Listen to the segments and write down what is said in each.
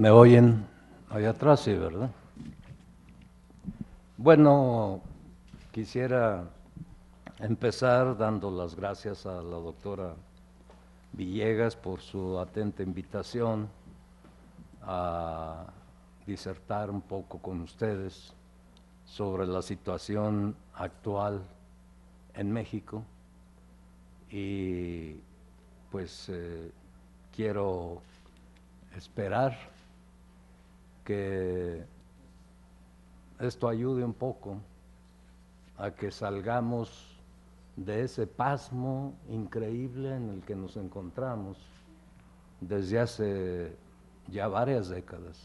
¿Me oyen allá atrás? Sí, ¿verdad? Bueno, quisiera empezar dando las gracias a la doctora Villegas por su atenta invitación a disertar un poco con ustedes sobre la situación actual en México y pues eh, quiero esperar que esto ayude un poco a que salgamos de ese pasmo increíble en el que nos encontramos desde hace ya varias décadas.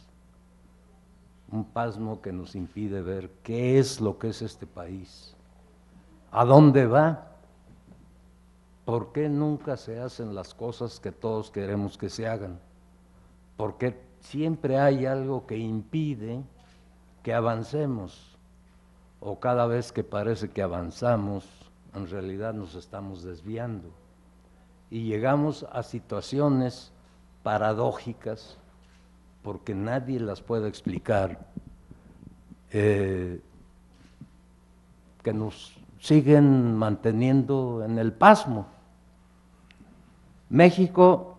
Un pasmo que nos impide ver qué es lo que es este país, a dónde va, por qué nunca se hacen las cosas que todos queremos que se hagan, por qué siempre hay algo que impide que avancemos, o cada vez que parece que avanzamos, en realidad nos estamos desviando y llegamos a situaciones paradójicas porque nadie las puede explicar, eh, que nos siguen manteniendo en el pasmo. México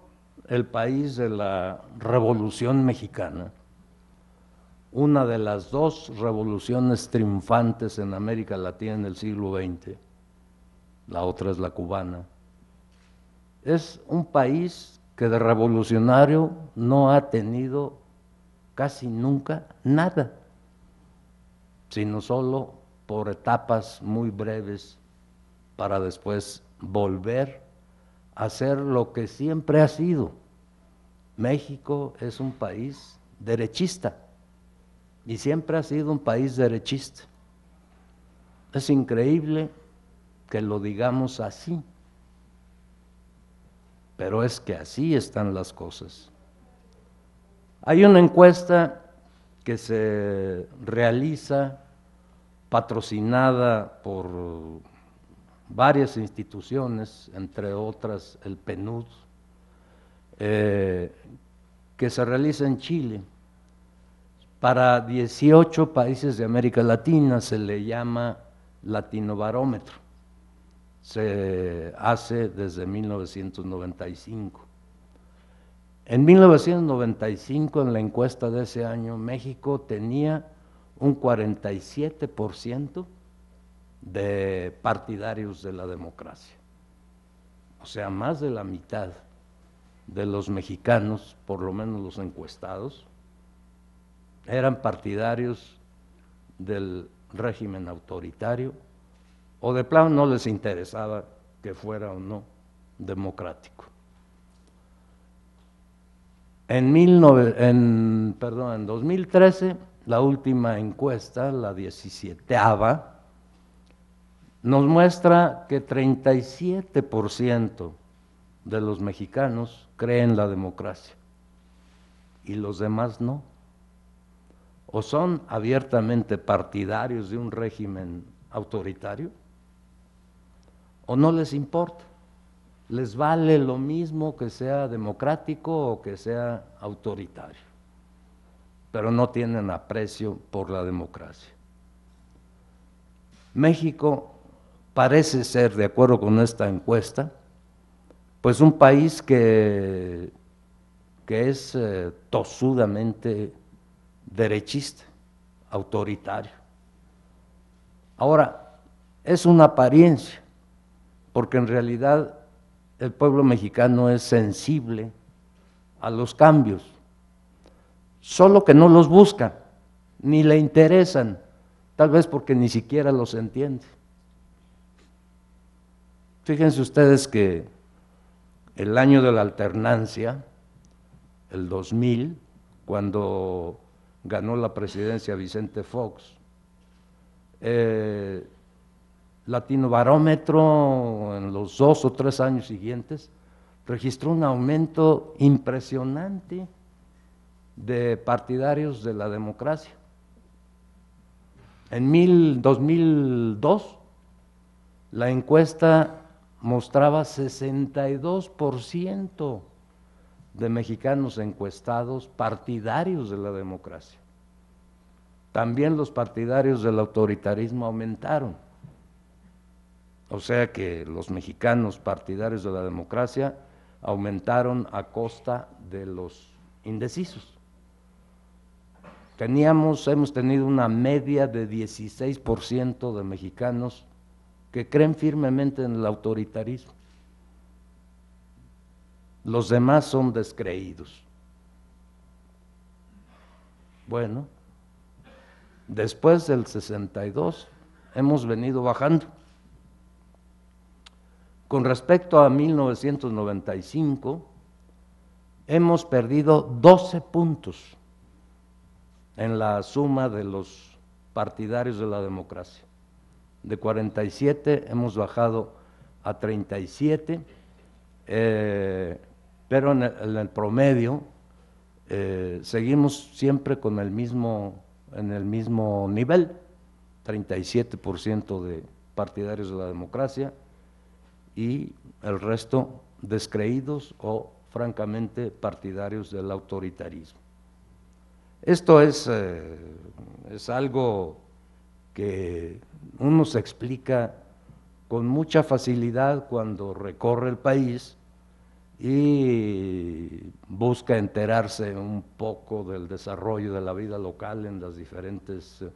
el país de la Revolución Mexicana, una de las dos revoluciones triunfantes en América Latina en el siglo XX, la otra es la cubana, es un país que de revolucionario no ha tenido casi nunca nada, sino solo por etapas muy breves para después volver hacer lo que siempre ha sido. México es un país derechista y siempre ha sido un país derechista. Es increíble que lo digamos así, pero es que así están las cosas. Hay una encuesta que se realiza patrocinada por varias instituciones, entre otras el PNUD, eh, que se realiza en Chile. Para 18 países de América Latina se le llama latinobarómetro. Se hace desde 1995. En 1995, en la encuesta de ese año, México tenía un 47% de partidarios de la democracia. O sea, más de la mitad de los mexicanos, por lo menos los encuestados, eran partidarios del régimen autoritario o de plano no les interesaba que fuera o no democrático. En, 2013, la última encuesta, la 17 nos muestra que 37% de los mexicanos creen la democracia y los demás no. O son abiertamente partidarios de un régimen autoritario o no les importa. Les vale lo mismo que sea democrático o que sea autoritario, pero no tienen aprecio por la democracia. México parece ser, de acuerdo con esta encuesta, pues un país que, que es eh, tosudamente derechista, autoritario. Ahora, es una apariencia, porque en realidad el pueblo mexicano es sensible a los cambios, solo que no los busca, ni le interesan, tal vez porque ni siquiera los entiende. Fíjense ustedes que el año de la alternancia, el 2000, cuando ganó la presidencia Vicente Fox, eh, Latino Barómetro en los dos o tres años siguientes registró un aumento impresionante de partidarios de la democracia. En 2002, la encuesta mostraba 62% de mexicanos encuestados partidarios de la democracia. También los partidarios del autoritarismo aumentaron. O sea que los mexicanos partidarios de la democracia aumentaron a costa de los indecisos. Teníamos, hemos tenido una media de 16% de mexicanos que creen firmemente en el autoritarismo. Los demás son descreídos. Bueno, después del 62 hemos venido bajando. Con respecto a 1995, hemos perdido 12 puntos en la suma de los partidarios de la democracia de 47 hemos bajado a 37, eh, pero en el, promedio eh, seguimos siempre con el mismo, en el mismo nivel, 37% de partidarios de la democracia y el resto descreídos o francamente partidarios del autoritarismo. Esto es, eh, es algo que uno se explica con mucha facilidad cuando recorre el país y busca enterarse un poco del desarrollo de la vida local en las diferentes eh,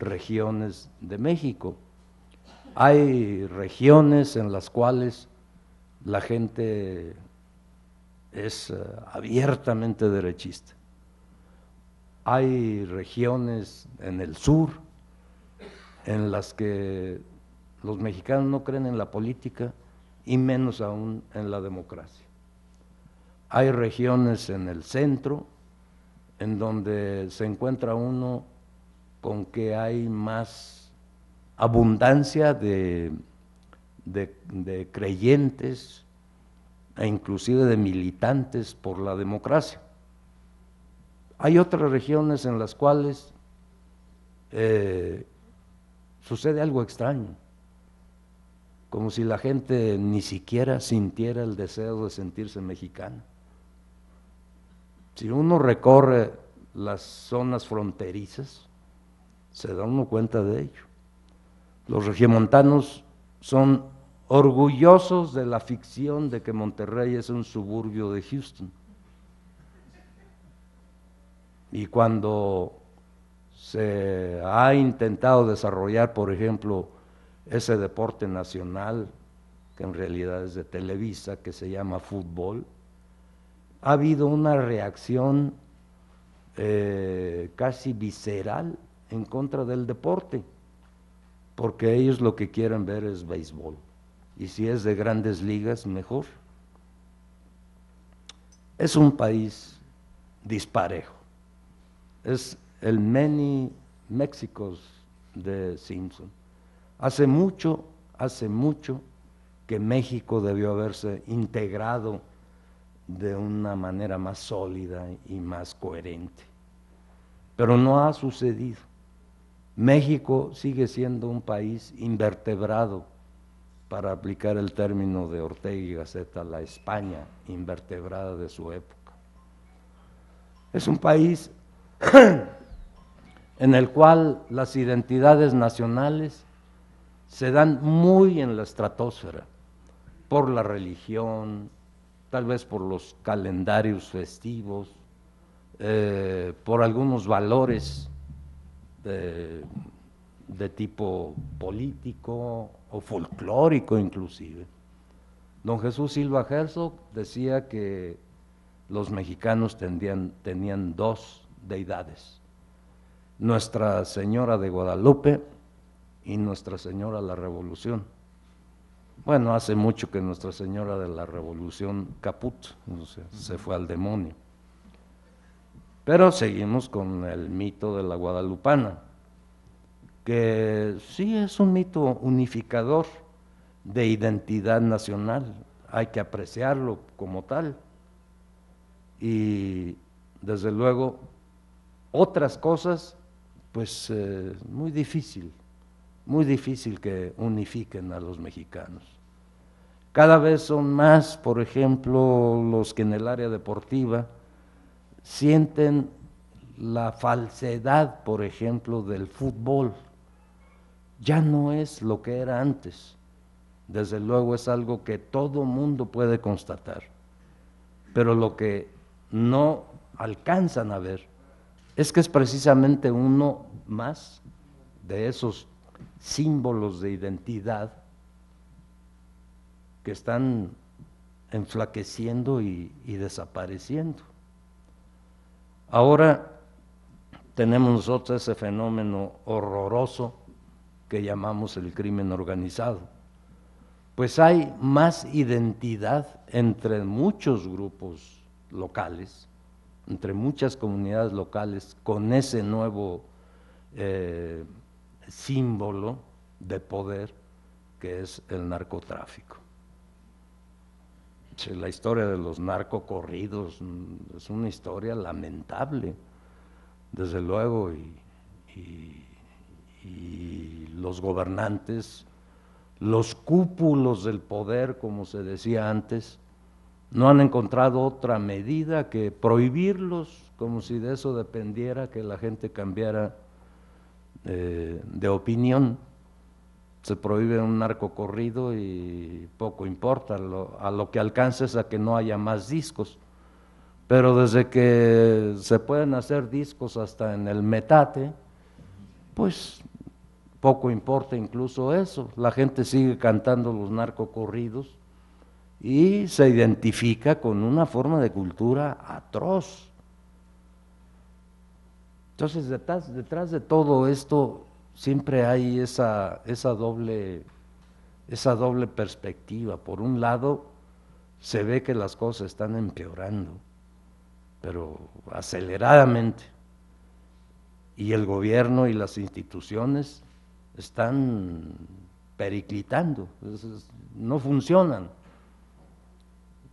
regiones de México. Hay regiones en las cuales la gente es eh, abiertamente derechista. Hay regiones en el sur en las que los mexicanos no creen en la política y menos aún en la democracia. Hay regiones en el centro en donde se encuentra uno con que hay más abundancia de, de, creyentes e inclusive de militantes por la democracia. Hay otras regiones en las cuales eh, sucede algo extraño, como si la gente ni siquiera sintiera el deseo de sentirse mexicana. Si uno recorre las zonas fronterizas, se da uno cuenta de ello. Los regiomontanos son orgullosos de la ficción de que Monterrey es un suburbio de Houston. Y cuando se ha intentado desarrollar, por ejemplo, ese deporte nacional, que en realidad es de Televisa, que se llama fútbol, ha habido una reacción eh, casi visceral en contra del deporte, porque ellos lo que quieren ver es béisbol. Y si es de grandes ligas, mejor. Es un país disparejo. Es el many Mexicos de Simpson. Hace mucho, hace mucho que México debió haberse integrado de una manera más sólida y más coherente. Pero no ha sucedido. México sigue siendo un país invertebrado, para aplicar el término de Ortega y Gaceta, la España invertebrada de su época. Es un país en el cual las identidades nacionales se dan muy en la estratosfera, por la religión, tal vez por los calendarios festivos, eh, por algunos valores de, tipo político o folclórico inclusive. Don Jesús Silva Herzog decía que los mexicanos tenían dos deidades, nuestra Señora de Guadalupe y Nuestra Señora de la Revolución. Bueno, hace mucho que Nuestra Señora de la Revolución caput, se fue al demonio. Pero seguimos con el mito de la guadalupana, que sí es un mito unificador de identidad nacional, hay que apreciarlo como tal. Y desde luego otras cosas pues eh, muy difícil, muy difícil que unifiquen a los mexicanos. Cada vez son más, por ejemplo, los que en el área deportiva sienten la falsedad, por ejemplo, del fútbol. Ya no es lo que era antes. Desde luego es algo que todo mundo puede constatar. Pero lo que no alcanzan a ver es que es precisamente uno más de esos símbolos de identidad que están enflaqueciendo y, desapareciendo. Ahora tenemos nosotros ese fenómeno horroroso que llamamos el crimen organizado. Pues hay más identidad entre muchos grupos locales entre muchas comunidades locales con ese nuevo eh, símbolo de poder que es el narcotráfico. La historia de los narcocorridos mm, es una historia lamentable, desde luego, y los gobernantes, los cúpulos del poder, como se decía antes, no han encontrado otra medida que prohibirlos, como si de eso dependiera que la gente cambiara eh, de opinión. Se prohíbe un narco corrido y poco importa, a lo que alcance, es a que no haya más discos. Pero desde que se pueden hacer discos hasta en el metate, pues poco importa incluso eso. La gente sigue cantando los narco corridos, y se identifica con una forma de cultura atroz. Entonces, detrás, de todo esto siempre hay esa, esa, doble, esa doble perspectiva. Por un lado, se ve que las cosas están empeorando, pero aceleradamente. Y el gobierno y las instituciones están periclitando, no funcionan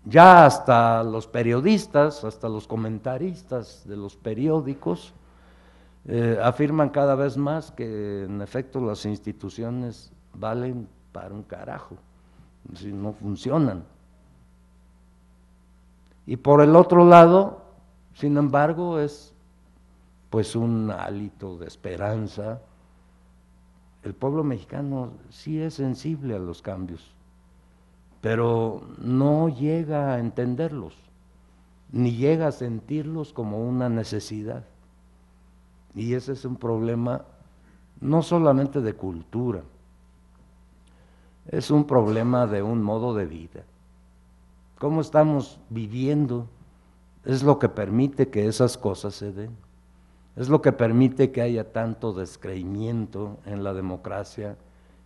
ya hasta los periodistas, hasta los comentaristas de los periódicos, eh, afirman cada vez más que en efecto las instituciones valen para un carajo, si no funcionan. Y por el otro lado, sin embargo, es pues un hálito de esperanza. El pueblo mexicano sí es sensible a los cambios pero no llega a entenderlos, ni llega a sentirlos como una necesidad. Y ese es un problema no solamente de cultura, es un problema de un modo de vida. ¿Cómo estamos viviendo? Es lo que permite que esas cosas se den. Es lo que permite que haya tanto descreimiento en la democracia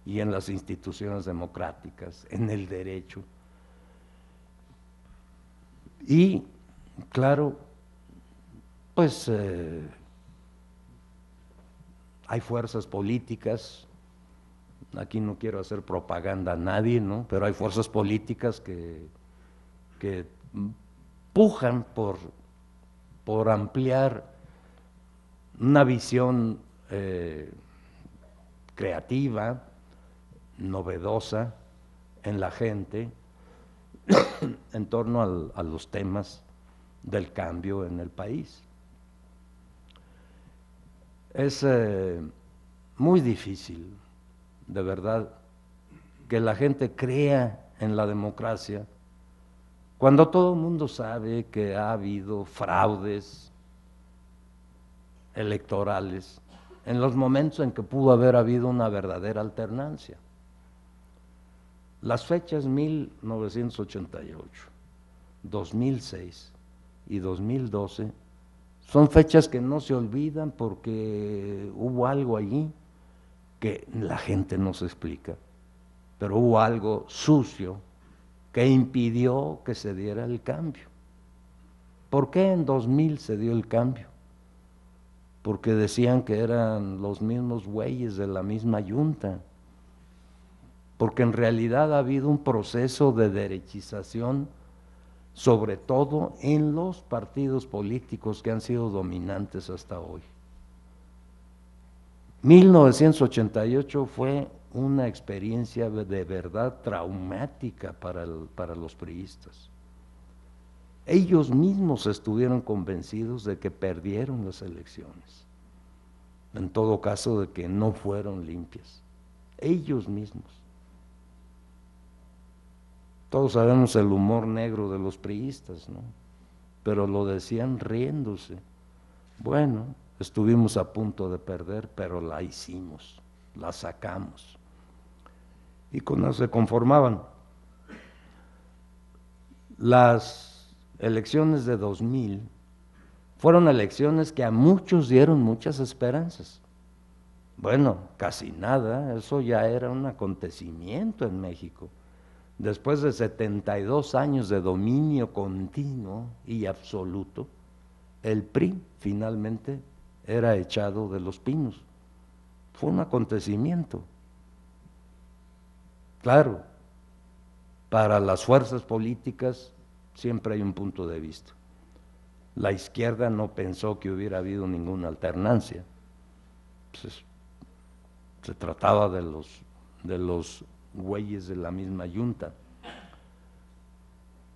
y en las instituciones democráticas, en el derecho. Y, claro, pues eh, hay fuerzas políticas, aquí no quiero hacer propaganda a nadie, pero hay fuerzas políticas que, pujan por, por ampliar una visión eh, creativa, novedosa en la gente en torno a los temas del cambio en el país. Es eh, muy difícil, de verdad, que la gente crea en la democracia cuando todo el mundo sabe que ha habido fraudes electorales en los momentos en que pudo haber habido una verdadera alternancia. Las fechas 1988, 2006 y 2012 son fechas que no se olvidan porque hubo algo allí que la gente no se explica, pero hubo algo sucio que impidió que se diera el cambio. ¿Por qué en 2000 se dio el cambio? Porque decían que eran los mismos bueyes de la misma yunta porque en realidad ha habido un proceso de derechización, sobre todo en los partidos políticos que han sido dominantes hasta hoy. 1988 fue una experiencia de verdad traumática para, los priistas. Ellos mismos estuvieron convencidos de que perdieron las elecciones, en todo caso de que no fueron limpias, ellos mismos. Todos sabemos el humor negro de los priistas, ¿no? Pero lo decían riéndose. Bueno, estuvimos a punto de perder, pero la hicimos, la sacamos. Y con eso se conformaban. Las elecciones de 2000 fueron elecciones que a muchos dieron muchas esperanzas. Bueno, casi nada, eso ya era un acontecimiento en México después de 72 años de dominio continuo y absoluto, el PRI finalmente era echado de los pinos. Fue un acontecimiento. Claro, para las fuerzas políticas siempre hay un punto de vista. La izquierda no pensó que hubiera habido ninguna alternancia. Pues, se trataba de los, de los güeyes de la misma yunta.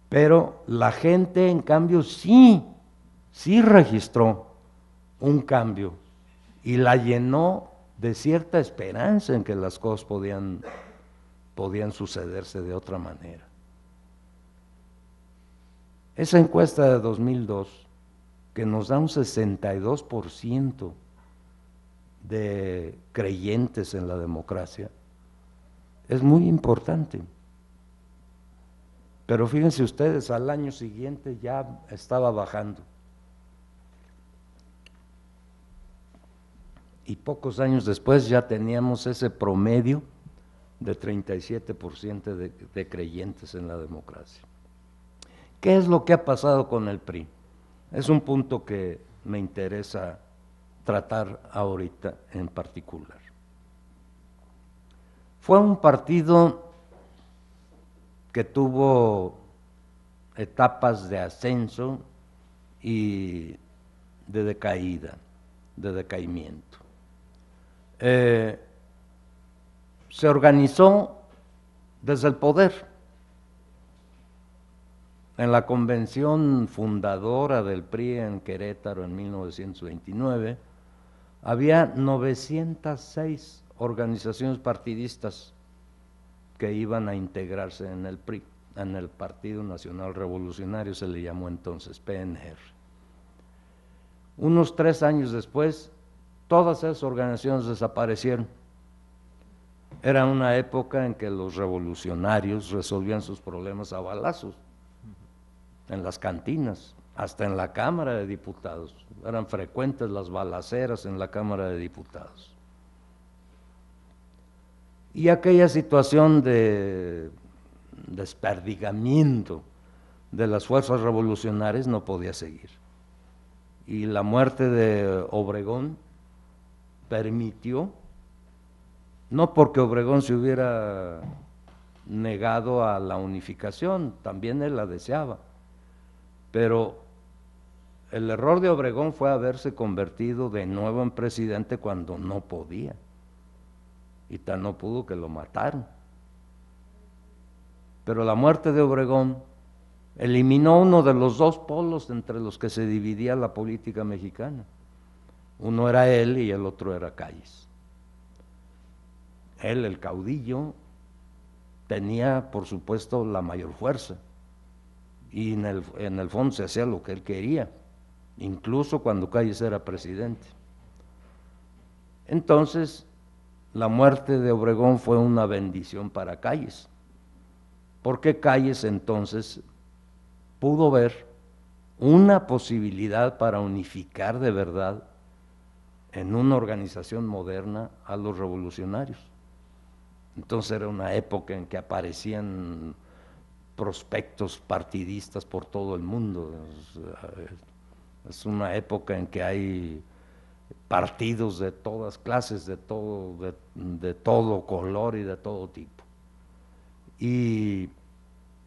Pero la gente, en cambio, sí, sí registró un cambio y la llenó de cierta esperanza en que las cosas podían, podían sucederse de otra manera. Esa encuesta de 2002, que nos da un 62% de creyentes en la democracia, es muy importante. Pero fíjense ustedes, al año siguiente ya estaba bajando. Y pocos años después ya teníamos ese promedio de 37% de, de creyentes en la democracia. ¿Qué es lo que ha pasado con el PRI? Es un punto que me interesa tratar ahorita en particular. Fue un partido que tuvo etapas de ascenso y de decaída, de decaimiento. Eh, se organizó desde el poder. En la convención fundadora del PRI en Querétaro en 1929, había 906 organizaciones partidistas que iban a integrarse en el PRI, en el Partido Nacional Revolucionario, se le llamó entonces PNR. Unos tres años después, todas esas organizaciones desaparecieron. Era una época en que los revolucionarios resolvían sus problemas a balazos, en las cantinas, hasta en la Cámara de Diputados. Eran frecuentes las balaceras en la Cámara de Diputados. Y aquella situación de desperdigamiento de las fuerzas revolucionarias no podía seguir. Y la muerte de Obregón permitió, no porque Obregón se hubiera negado a la unificación, también él la deseaba, pero el error de Obregón fue haberse convertido de nuevo en presidente cuando no podía y tan no pudo que lo mataron. Pero la muerte de Obregón eliminó uno de los dos polos entre los que se dividía la política mexicana. Uno era él y el otro era Calles. Él, el caudillo, tenía, por supuesto, la mayor fuerza. Y en el, en el fondo se hacía lo que él quería, incluso cuando Calles era presidente. Entonces, la muerte de Obregón fue una bendición para Calles, porque Calles entonces pudo ver una posibilidad para unificar de verdad en una organización moderna a los revolucionarios. Entonces era una época en que aparecían prospectos partidistas por todo el mundo. Es eh, una época en que hay partidos de todas clases, de todo, de, todo color y de todo tipo. Y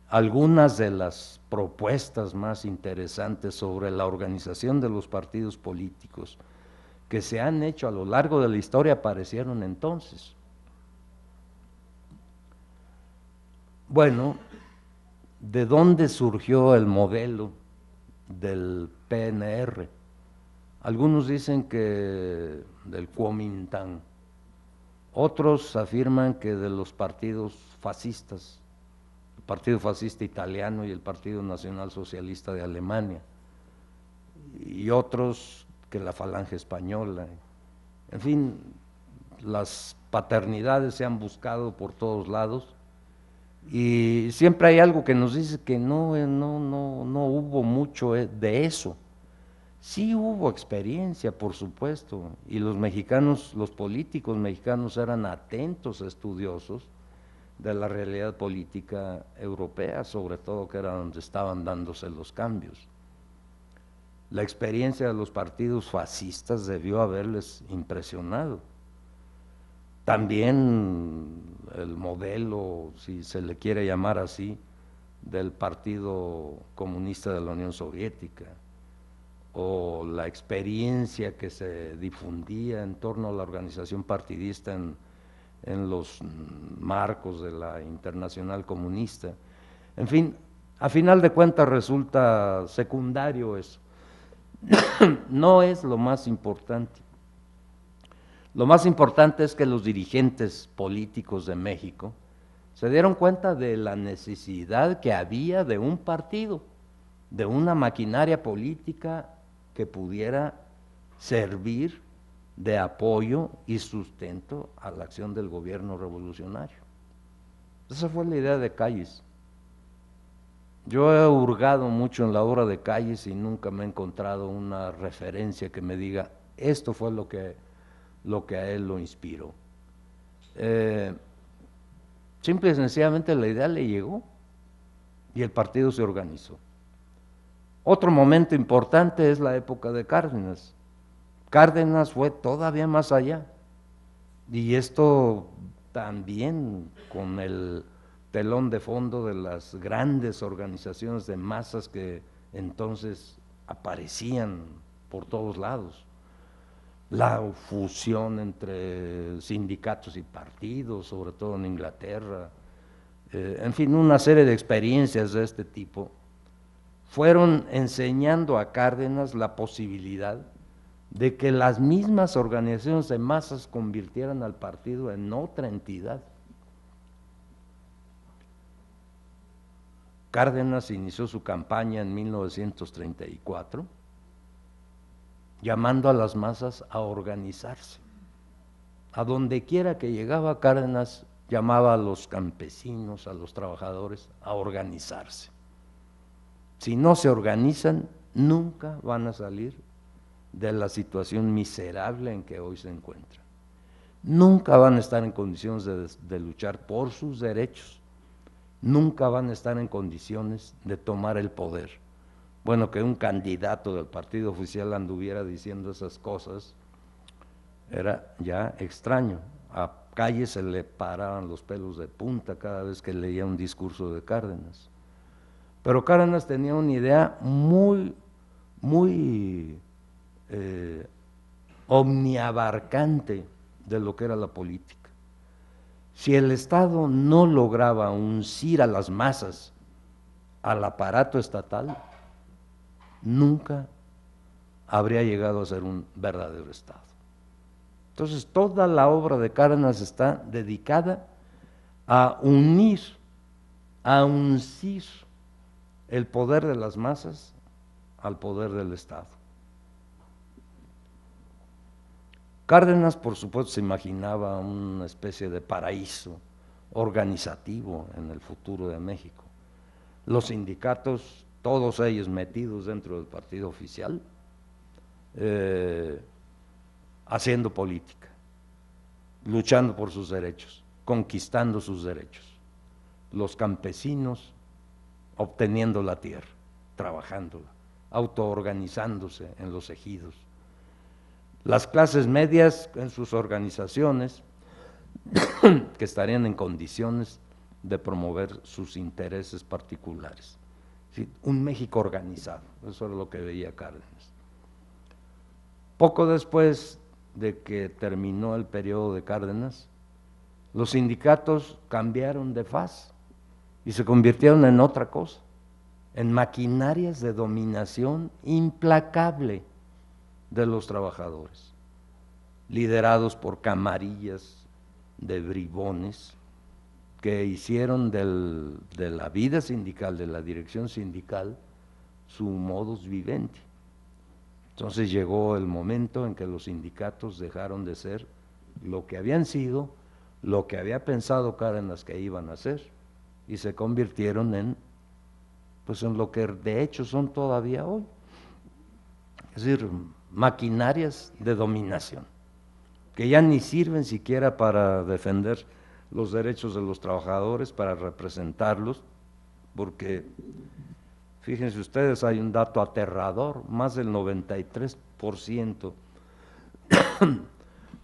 algunas de las propuestas más interesantes sobre la organización de los partidos políticos que se han hecho a lo largo de la historia aparecieron entonces. Bueno, ¿de dónde surgió el modelo del PNR? Algunos dicen que del Kuomintang, otros afirman que de los partidos fascistas, el Partido Fascista Italiano y el Partido Nacional Socialista de Alemania, y otros que la Falange Española. En fin, las paternidades se han buscado por todos lados y siempre hay algo que nos dice que no, eh, no, no, no hubo mucho eh, de eso. Sí hubo experiencia, por supuesto, y los mexicanos, los políticos mexicanos eran atentos, estudiosos de la realidad política europea, sobre todo que era donde estaban dándose los cambios. La experiencia de los partidos fascistas debió haberles impresionado. También el modelo, si se le quiere llamar así, del Partido Comunista de la Unión Soviética o la experiencia que se difundía en torno a la organización partidista en, los marcos de la internacional comunista. En fin, a final de cuentas resulta secundario eso. no es lo más importante. Lo más importante es que los dirigentes políticos de México se dieron cuenta de la necesidad que había de un partido, de una maquinaria política que pudiera servir de apoyo y sustento a la acción del gobierno revolucionario. Esa fue la idea de Calles. Yo he hurgado mucho en la obra de Calles y nunca me he encontrado una referencia que me diga, esto fue lo que, lo que a él lo inspiró. Eh, simple y sencillamente la idea le llegó y el partido se organizó. Otro momento importante es la época de Cárdenas. Cárdenas fue todavía más allá. Y esto también con el telón de fondo de las grandes organizaciones de masas que entonces aparecían por todos lados. La fusión entre sindicatos y partidos, sobre todo en Inglaterra. Eh, en fin, una serie de experiencias de este tipo fueron enseñando a Cárdenas la posibilidad de que las mismas organizaciones de masas convirtieran al partido en otra entidad. Cárdenas inició su campaña en 1934 llamando a las masas a organizarse. A donde quiera que llegaba Cárdenas llamaba a los campesinos, a los trabajadores a organizarse si no se organizan, nunca van a salir de la situación miserable en que hoy se encuentran. Nunca van a estar en condiciones de, luchar por sus derechos. Nunca van a estar en condiciones de tomar el poder. Bueno, que un candidato del partido oficial anduviera diciendo esas cosas era ya extraño. A Calle se le paraban los pelos de punta cada vez que leía un discurso de Cárdenas. Pero Cárdenas tenía una idea muy, muy eh, omniabarcante de lo que era la política. Si el Estado no lograba uncir a las masas al aparato estatal, nunca habría llegado a ser un verdadero Estado. Entonces, toda la obra de Cárdenas está dedicada a unir, a uncir el poder de las masas al poder del Estado. Cárdenas, por supuesto, se imaginaba una especie de paraíso organizativo en el futuro de México. Los sindicatos, todos ellos metidos dentro del partido oficial, eh, haciendo política, luchando por sus derechos, conquistando sus derechos. Los campesinos obteniendo la tierra, trabajándola, autoorganizándose en los ejidos. Las clases medias en sus organizaciones, que estarían en condiciones de promover sus intereses particulares. Un México organizado, eso era lo que veía Cárdenas. Poco después de que terminó el periodo de Cárdenas, los sindicatos cambiaron de faz y se convirtieron en otra cosa, en maquinarias de dominación implacable de los trabajadores, liderados por camarillas de bribones que hicieron de la vida sindical, de la dirección sindical, su modus vivendi. Entonces llegó el momento en que los sindicatos dejaron de ser lo que habían sido, lo que había pensado las que iban a ser y se convirtieron en, pues en lo que de hecho son todavía hoy. Es decir, maquinarias de dominación, que ya ni sirven siquiera para defender los derechos de los trabajadores, para representarlos, porque fíjense ustedes, hay un dato aterrador, más del 93%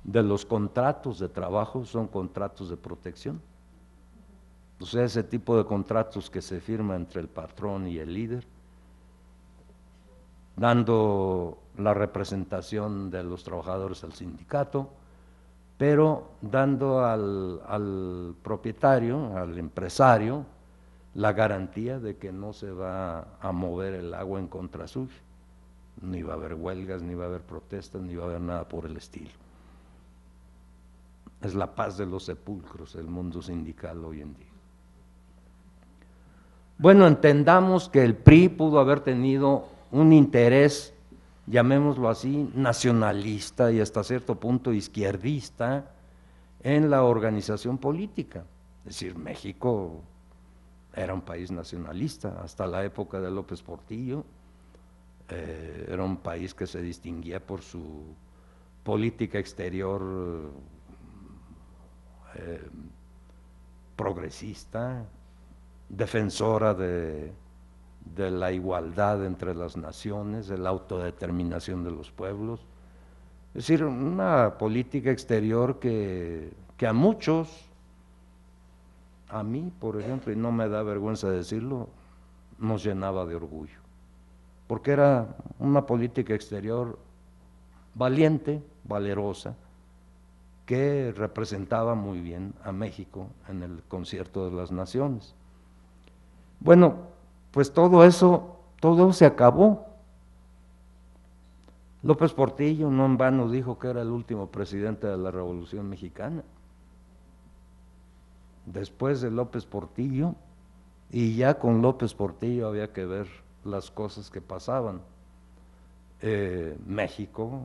de los contratos de trabajo son contratos de protección. O pues, ese tipo de contratos que se firma entre el patrón y el líder, dando la representación de los trabajadores al sindicato, pero dando al, al, propietario, al empresario, la garantía de que no se va a mover el agua en contra suya, ni va a haber huelgas, ni va a haber protestas, ni va a haber nada por el estilo. Es la paz de los sepulcros el mundo sindical hoy en día. Bueno, entendamos que el PRI pudo haber tenido un interés, llamémoslo así, nacionalista y hasta cierto punto izquierdista en la organización política. Es decir, México era un país nacionalista hasta la época de López Portillo, eh, era un país que se distinguía por su política exterior eh, progresista, defensora de, la igualdad entre las naciones, de la autodeterminación de los pueblos. Es decir, una política exterior que, que a muchos, a mí por ejemplo, y no me da vergüenza decirlo, nos llenaba de orgullo. Porque era una política exterior valiente, valerosa, que representaba muy bien a México en el concierto de las naciones. Bueno, pues todo eso, todo se acabó. López Portillo no en vano dijo que era el último presidente de la Revolución Mexicana. Después de López Portillo, y ya con López Portillo había que ver las cosas que pasaban. Eh, México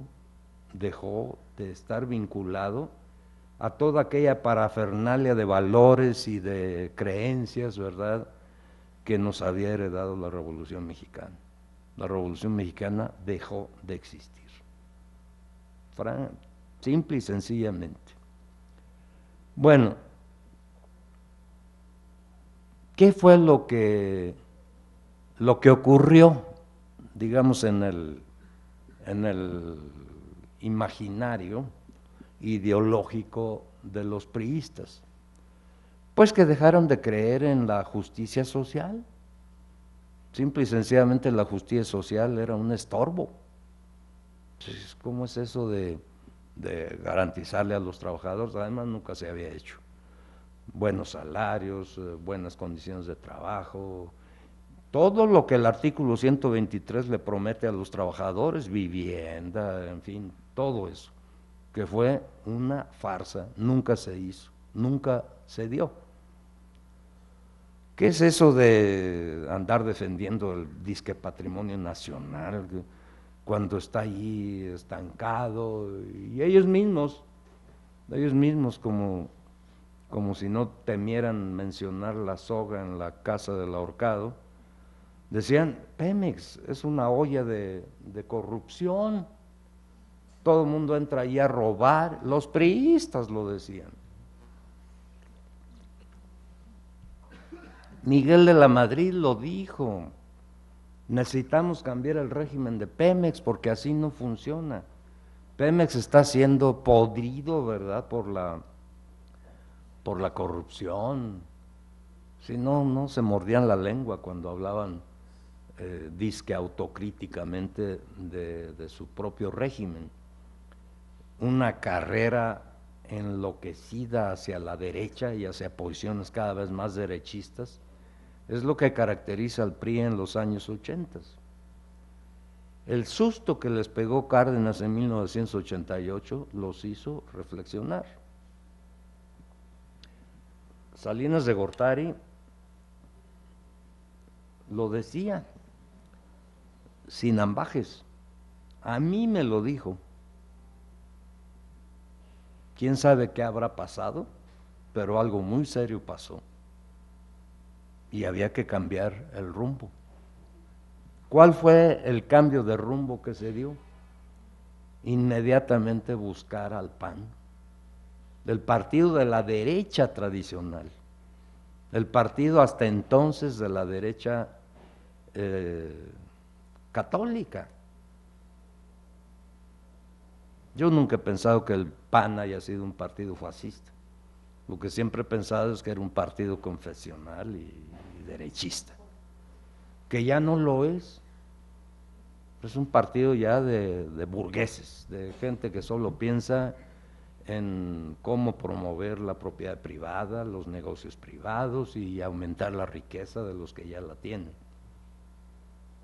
dejó de estar vinculado a toda aquella parafernalia de valores y de creencias, ¿verdad? que nos había heredado la Revolución Mexicana. La Revolución Mexicana dejó de existir. simple y sencillamente. Bueno, ¿qué fue lo que, lo que ocurrió, digamos, en el, en el imaginario ideológico de los priistas? Pues que dejaron de creer en la justicia social. Simple y sencillamente la justicia social era un estorbo. ¿Cómo es eso de, de garantizarle a los trabajadores? Además, nunca se había hecho. Buenos salarios, eh, buenas condiciones de trabajo, todo lo que el artículo 123 le promete a los trabajadores, vivienda, en fin, todo eso, que fue una farsa, nunca se hizo, nunca se dio. ¿Qué es eso de andar defendiendo el disque patrimonio nacional cuando está allí estancado? Y ellos mismos, ellos mismos como, como si no temieran mencionar la soga en la casa del ahorcado, decían, Pemex es una olla de, corrupción, todo el mundo entra ahí a robar, los priistas lo decían. Miguel de la Madrid lo dijo. Necesitamos cambiar el régimen de Pemex porque así no funciona. Pemex está siendo podrido, ¿verdad? Por la, por la corrupción. Si no, no se mordían la lengua cuando hablaban eh, disque autocríticamente de su propio régimen. Una carrera enloquecida hacia la derecha y hacia posiciones cada vez más derechistas es lo que caracteriza al PRI en los años 80. El susto que les pegó Cárdenas en 1988 los hizo reflexionar. Salinas de Gortari lo decía, sin ambajes. A mí me lo dijo. ¿Quién sabe qué habrá pasado? Pero algo muy serio pasó y había que cambiar el rumbo. ¿Cuál fue el cambio de rumbo que se dio? Inmediatamente buscar al PAN, del partido de la derecha tradicional, el partido hasta entonces de la derecha eh, católica. Yo nunca he pensado que el PAN haya sido un partido fascista. Lo que siempre he pensado es que era un partido confesional y, derechista, que ya no lo es. Es un partido ya de, burgueses, de gente que solo piensa en cómo promover la propiedad privada, los negocios privados y aumentar la riqueza de los que ya la tienen.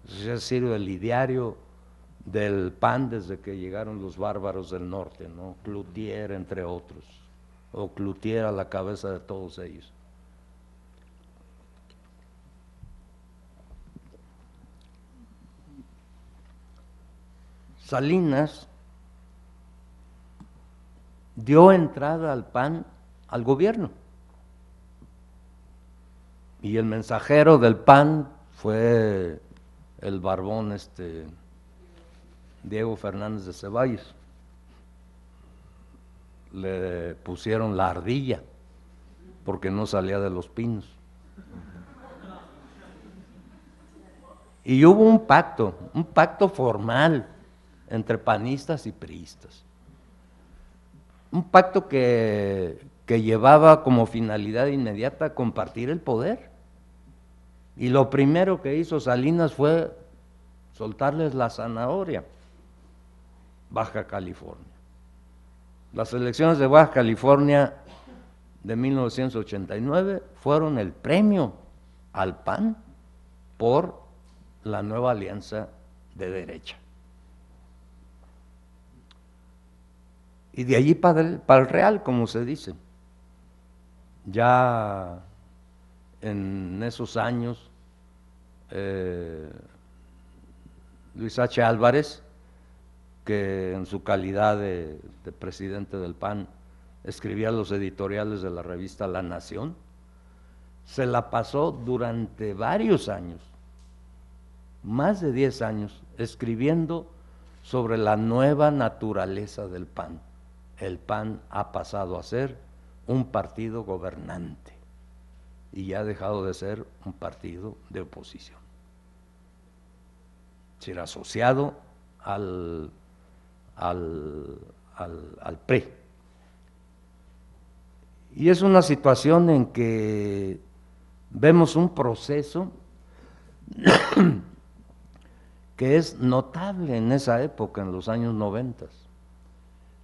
Ese ha sido el ideario del PAN desde que llegaron los bárbaros del norte, ¿no? Cloutier, entre otros o la cabeza de todos ellos. Salinas dio entrada al PAN al gobierno. Y el mensajero del PAN fue el barbón este Diego Fernández de Ceballos le pusieron la ardilla, porque no salía de los pinos. Y hubo un pacto, un pacto formal entre panistas y priistas. Un pacto que, que llevaba como finalidad inmediata compartir el poder. Y lo primero que hizo Salinas fue soltarles la zanahoria, Baja California. Las elecciones de Baja California de 1989 fueron el premio al PAN por la nueva alianza de derecha. Y de allí para el, real, como se dice. Ya en esos años, eh, Luis H. Álvarez que en su calidad de, presidente del PAN escribía los editoriales de la revista La Nación, se la pasó durante varios años, más de 10 años, escribiendo sobre la nueva naturaleza del PAN. El PAN ha pasado a ser un partido gobernante y ya ha dejado de ser un partido de oposición. Ser asociado al al, al, PRI. Y es una situación en que vemos un proceso que es notable en esa época, en los años 90,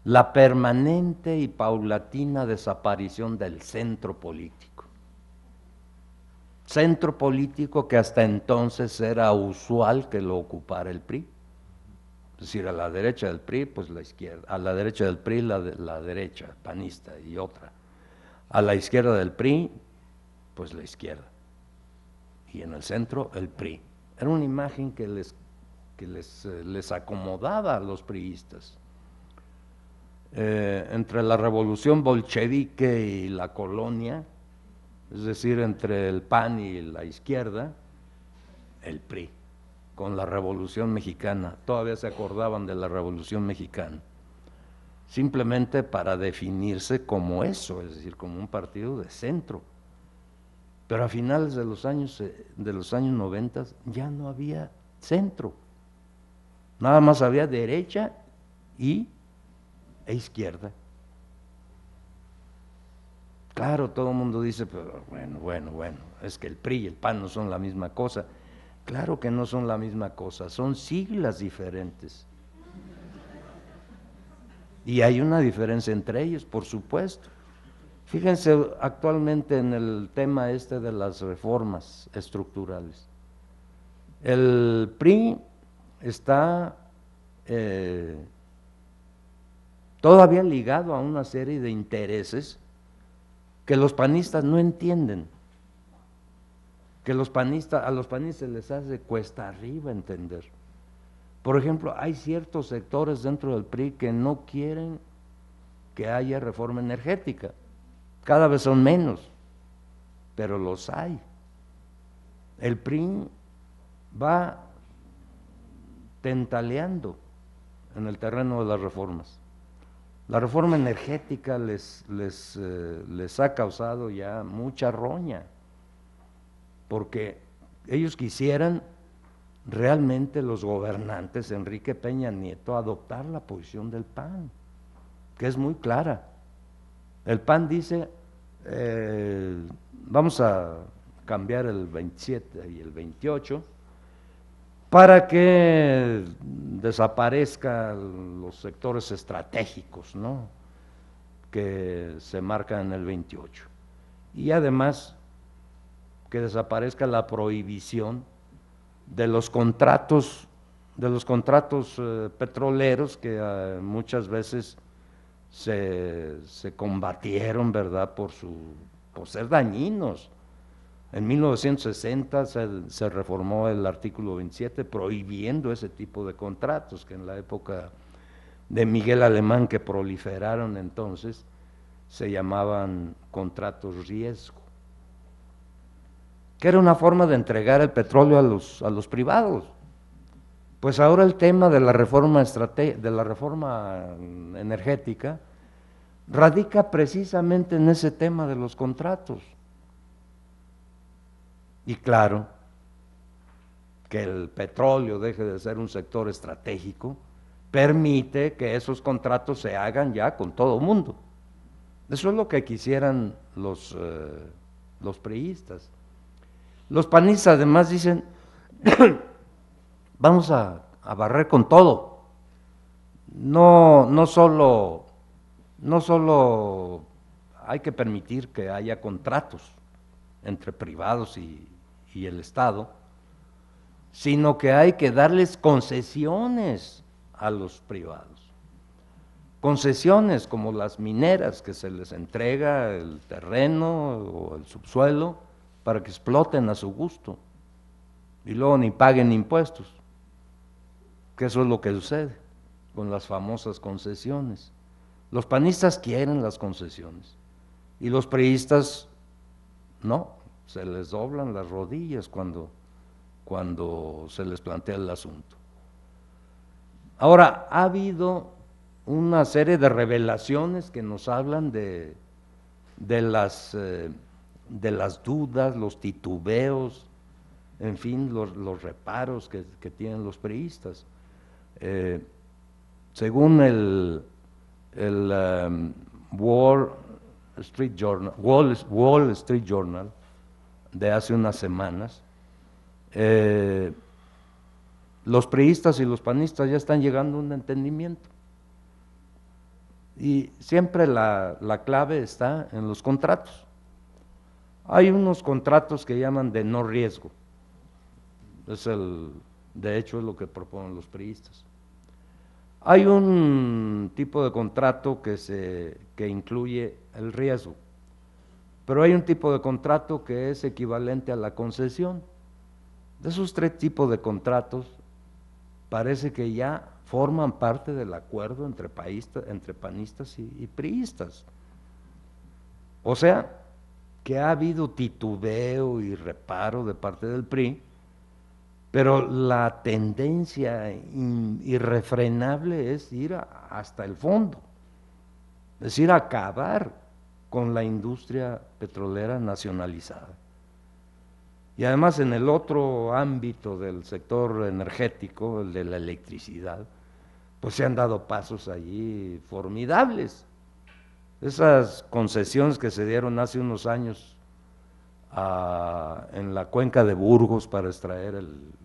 la permanente y paulatina desaparición del centro político. Centro político que hasta entonces era usual que lo ocupara el PRI. Es pues, decir, a la derecha del PRI, pues la izquierda. A la derecha del PRI, la, la derecha, panista y otra. A la izquierda del PRI, pues la izquierda. Y en el centro, el PRI. Era una imagen que les, les, eh, les acomodaba a los priistas. Eh, entre la revolución bolchevique y la colonia, es decir, entre el PAN y la izquierda, el PRI con la Revolución Mexicana, todavía se acordaban de la Revolución Mexicana, simplemente para definirse como eso, es decir, como un partido de centro. Pero a finales de los años, eh, de los años 90 ya no había centro, nada más había derecha y, e izquierda. Claro, todo el mundo dice, pero bueno, bueno, bueno, es que el PRI y el PAN no son la misma cosa. Claro que no son la misma cosa, son siglas diferentes. Y hay una diferencia entre ellos, por supuesto. Fíjense actualmente en el tema este de las reformas estructurales. El PRI está eh, todavía ligado a una serie de intereses que los panistas no entienden que los panistas, a los panistas les hace cuesta arriba entender. Por ejemplo, hay ciertos sectores dentro del PRI que no quieren que haya reforma energética. Cada vez son menos, pero los hay. El PRI va tentaleando en el terreno de las reformas. La reforma energética les, les, eh, les ha causado ya mucha roña porque ellos quisieran realmente los gobernantes, Enrique Peña Nieto, adoptar la posición del PAN, que es muy clara. El PAN dice, eh, vamos a cambiar el 27 y el 28 para que desaparezcan los sectores estratégicos, ¿no? que se marcan en el 28. Y además que desaparezca la prohibición de los contratos de los contratos eh, petroleros que eh, muchas veces se, combatieron, ¿verdad?, por, su, ser dañinos. En 1960 se, se, reformó el artículo 27 prohibiendo ese tipo de contratos que en la época de Miguel Alemán que proliferaron entonces se llamaban contratos riesgo que era una forma de entregar el petróleo a los, privados. Pues ahora el tema de la reforma, de la reforma mm, energética radica precisamente en ese tema de los contratos. Y claro, que el petróleo deje de ser un sector estratégico, permite que esos contratos se hagan ya con todo el mundo. Eso es lo que quisieran los, eh, los preístas. Los panistas además dicen, vamos a, barrer con todo. No, no, solo, no solo hay que permitir que haya contratos entre privados y, y el Estado, sino que hay que darles concesiones a los privados. Concesiones como las mineras que se les entrega el terreno o el subsuelo para que exploten a su gusto y luego ni paguen impuestos, que eso es lo que sucede con las famosas concesiones. Los panistas quieren las concesiones y los priistas no, se les doblan las rodillas cuando, cuando se les plantea el asunto. Ahora, ha habido una serie de revelaciones que nos hablan de, las... Eh, de las dudas, los titubeos, en fin, los, reparos que, tienen los priistas. Eh, según el, um, Wall, Street Journal, Wall, Street Journal de hace unas semanas, eh, los priistas y los panistas ya están llegando a un entendimiento. Y siempre la clave está en los contratos. Hay unos contratos que llaman de no riesgo. Es el, de hecho, es lo que proponen los priistas. Hay un tipo de contrato que, se, incluye el riesgo, pero hay un tipo de contrato que es equivalente a la concesión. De esos tres tipos de contratos, parece que ya forman parte del acuerdo entre, panistas y, y priistas. O sea, que ha habido titubeo y reparo de parte del PRI, pero la tendencia irrefrenable es ir hasta el fondo, es decir, acabar con la industria petrolera nacionalizada. Y además en el otro ámbito del sector energético, el de la electricidad, pues se han dado pasos allí formidables. Esas concesiones que se dieron hace unos años ah, en la cuenca de Burgos para extraer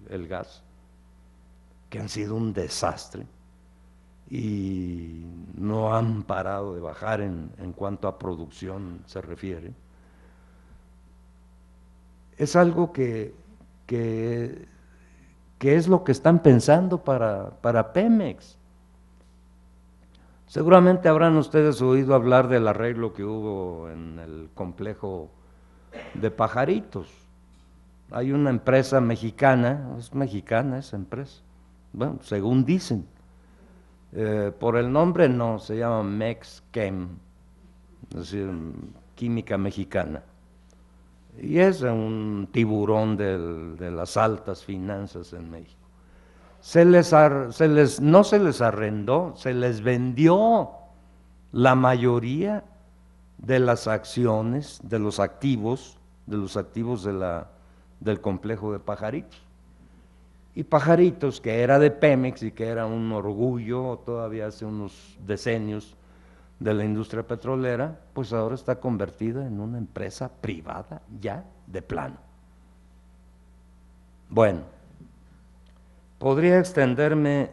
el, gas, que han sido un desastre y no han parado de bajar en, cuanto a producción se refiere, es algo que, es lo que están pensando para, para Pemex. Seguramente habrán ustedes oído hablar del arreglo que hubo en el complejo de pajaritos. Hay una empresa mexicana, es mexicana esa empresa, bueno, según dicen. Eh, por el nombre no, se llama MexChem, es decir, química mexicana. Y es un tiburón de las altas finanzas en México se les, no se les arrendó, se les vendió la mayoría de las acciones, de los activos, de los activos de la, del complejo de Pajaritos. Y Pajaritos, que era de Pemex y que era un orgullo todavía hace unos decenios de la industria petrolera, pues ahora está convertida en una empresa privada ya de plano. Bueno, Podría extenderme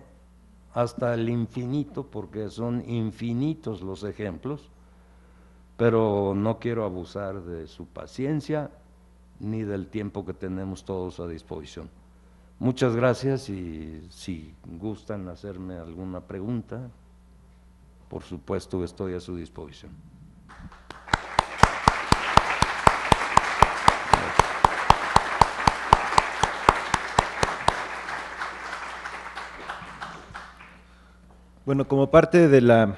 hasta el infinito, porque son infinitos los ejemplos, pero no quiero abusar de su paciencia ni del tiempo que tenemos todos a disposición. Muchas gracias y si gustan hacerme alguna pregunta, por supuesto estoy a su disposición. Bueno, como parte de la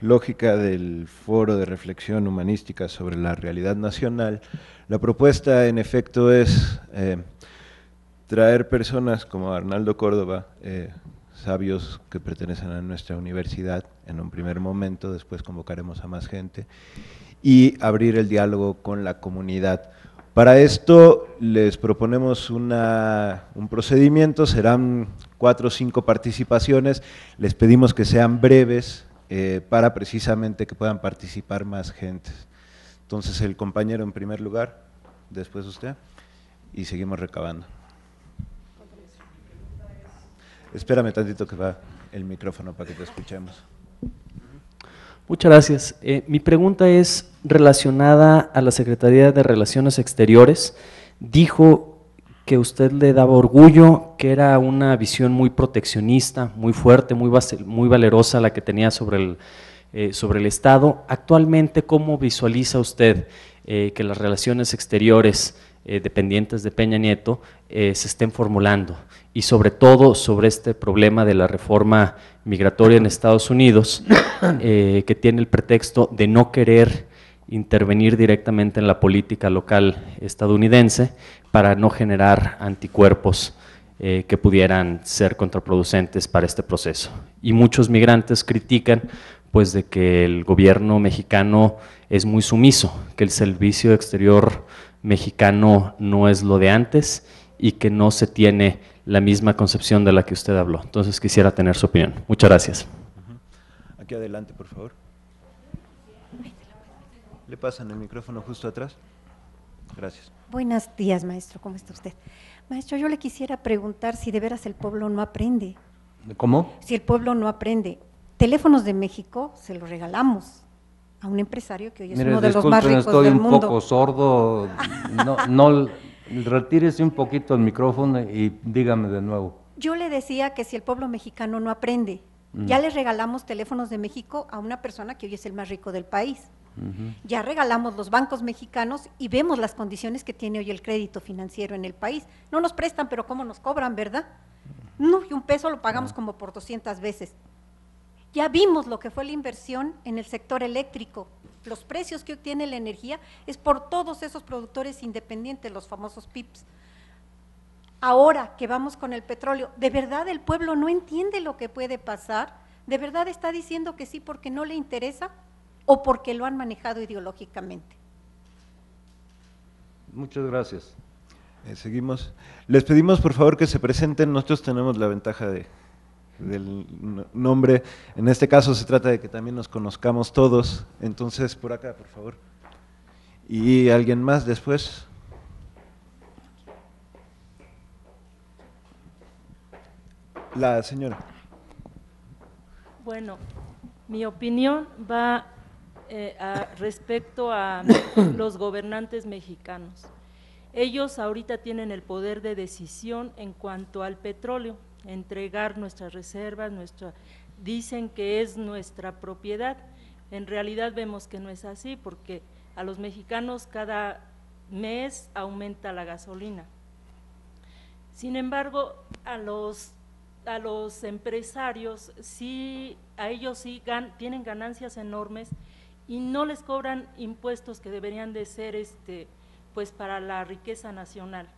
lógica del Foro de Reflexión Humanística sobre la Realidad Nacional, la propuesta en efecto es eh, traer personas como Arnaldo Córdoba, eh, sabios que pertenecen a nuestra universidad en un primer momento, después convocaremos a más gente, y abrir el diálogo con la comunidad. Para esto les proponemos un procedimiento, serán cuatro o cinco participaciones. Les pedimos que sean breves eh, para precisamente que puedan participar más gente. Entonces el compañero en primer lugar, después usted, y seguimos recabando. Espérame tantito que va el micrófono para que te escuchemos. Muchas gracias. Eh, mi pregunta es relacionada a la Secretaría de Relaciones Exteriores. Dijo que usted le daba orgullo, que era una visión muy proteccionista, muy fuerte, muy, valerosa la que tenía sobre el, eh, sobre el Estado. Actualmente, ¿cómo visualiza usted eh, que las relaciones exteriores eh, dependientes de Peña Nieto se estén formulando? Y sobre todo sobre este problema de la reforma migratoria en Estados Unidos, que tiene el pretexto de no querer intervenir directamente en la política local estadounidense para no generar anticuerpos eh, que pudieran ser contraproducentes para este proceso. Y muchos migrantes critican pues de que el gobierno mexicano es muy sumiso, que el servicio exterior mexicano no es lo de antes y que no se tiene la misma concepción de la que usted habló. Entonces quisiera tener su opinión. Muchas gracias. Aquí adelante, por favor. Le pasan el micrófono justo atrás. Gracias. Buenos días, maestro. ¿Cómo está usted? Maestro, yo le quisiera preguntar si de veras el pueblo no aprende. ¿Cómo? Si el pueblo no aprende. Teléfonos de México se los regalamos a un empresario que hoy es uno de los más ricos estoy del un estoy un poco sordo. No, no, retírese un poquito el micrófono y dígame de nuevo. Yo le decía que si el pueblo mexicano no aprende, ya mm. le regalamos teléfonos de México a una persona que hoy es el más rico del país. Ya regalamos los bancos mexicanos y vemos las condiciones que tiene hoy el crédito financiero en el país. No nos prestan, pero ¿cómo nos cobran, verdad? No, y un peso lo pagamos ah. como por 200 veces. Ya vimos lo que fue la inversión en el sector eléctrico. Los precios que obtiene la energía es por todos esos productores independientes, los famosos PIPs. Ahora que vamos con el petróleo, ¿de verdad el pueblo no entiende lo que puede pasar? ¿De verdad está diciendo que sí porque no le interesa? o porque lo han manejado ideológicamente. Muchas gracias. Eh, seguimos. Les pedimos por favor que se presenten. Nosotros tenemos la ventaja de, del nombre. En este caso se trata de que también nos conozcamos todos. Entonces, por acá, por favor. ¿Y alguien más después? La señora. Bueno, mi opinión va eh, respecto a los gobernantes mexicanos. Ellos ahorita tienen el poder de decisión en cuanto al petróleo, entregar nuestras reservas, nuestra, dicen que es nuestra propiedad. En realidad vemos que no es así porque a los mexicanos cada mes aumenta la gasolina. Sin embargo, a los, empresarios sí, a ellos sí tienen ganancias enormes y no les cobran impuestos que deberían de ser este, pues para la riqueza nacional.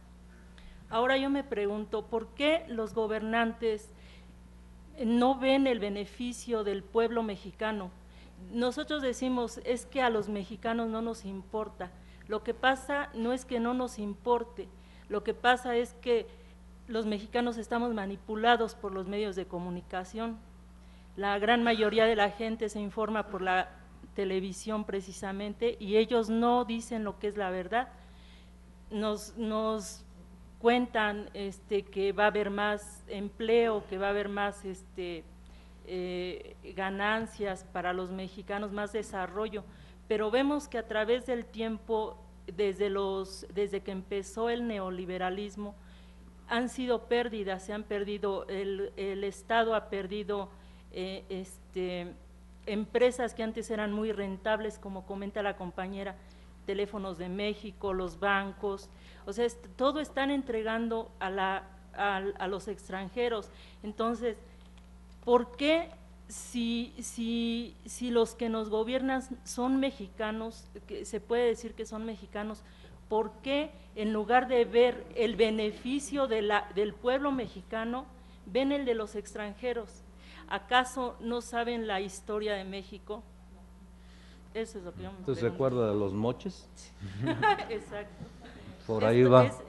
Ahora yo me pregunto, ¿por qué los gobernantes no ven el beneficio del pueblo mexicano? Nosotros decimos, es que a los mexicanos no nos importa. Lo que pasa no es que no nos importe, lo que pasa es que los mexicanos estamos manipulados por los medios de comunicación. La gran mayoría de la gente se informa por la televisión precisamente y ellos no dicen lo que es la verdad. Nos, cuentan este, que va a haber más empleo, que va a haber más este, eh, ganancias para los mexicanos, más desarrollo, pero vemos que a través del tiempo, desde, los, desde que empezó el neoliberalismo, han sido pérdidas, se han perdido, el, Estado ha perdido eh, este, empresas que antes eran muy rentables, como comenta la compañera, teléfonos de México, los bancos, o sea, todo están entregando a, la, a, los extranjeros. Entonces, ¿por qué si, si, los que nos gobiernan son mexicanos, que se puede decir que son mexicanos, ¿por qué en lugar de ver el beneficio de la, del pueblo mexicano, ven el de los extranjeros. ¿Acaso no saben la historia de México? Eso es lo que se de los moches? Exacto. Por ahí va.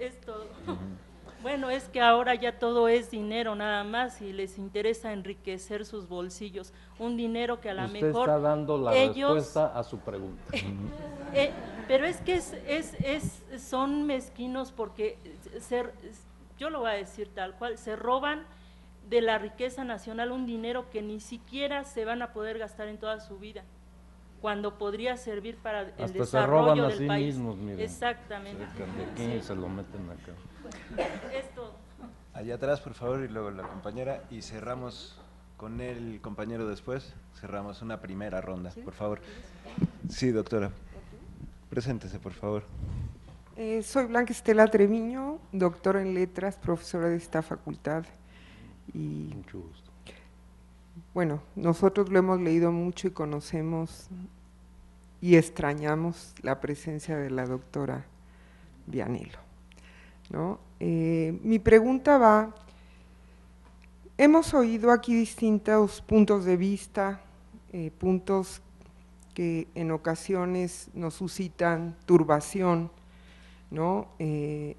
Bueno, es que ahora ya todo es dinero nada más y les interesa enriquecer sus bolsillos. Un dinero que a lo mejor. está dando la respuesta a su pregunta. Eh, pero es que es, es, es, son mezquinos porque ser, yo lo voy a decir tal cual, se roban de la riqueza nacional un dinero que ni siquiera se van a poder gastar en toda su vida, cuando podría servir para el desarrollo se roban del a sí país. Mismos, Exactamente. Se, lo meten acá. Allá atrás, por favor, y luego la compañera, y cerramos con el compañero después, cerramos una primera ronda, por favor. Sí, doctora. Preséntese, por favor. Eh, soy Blanca Estela Treviño, doctora en letras, profesora de esta facultad bueno, nosotros lo hemos leído mucho y conocemos y extrañamos la presencia de la doctora Vianelo. ¿no? Eh, mi pregunta va, hemos oído aquí distintos puntos de vista, eh, puntos que en ocasiones nos suscitan turbación, ¿no? Eh,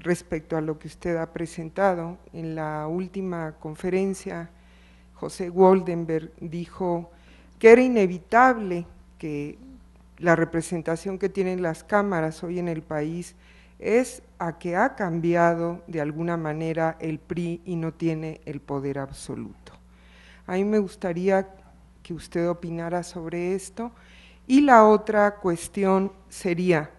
respecto a lo que usted ha presentado. En la última conferencia, José Goldenberg dijo que era inevitable que la representación que tienen las cámaras hoy en el país es a que ha cambiado de alguna manera el PRI y no tiene el poder absoluto. A mí me gustaría que usted opinara sobre esto. Y la otra cuestión sería,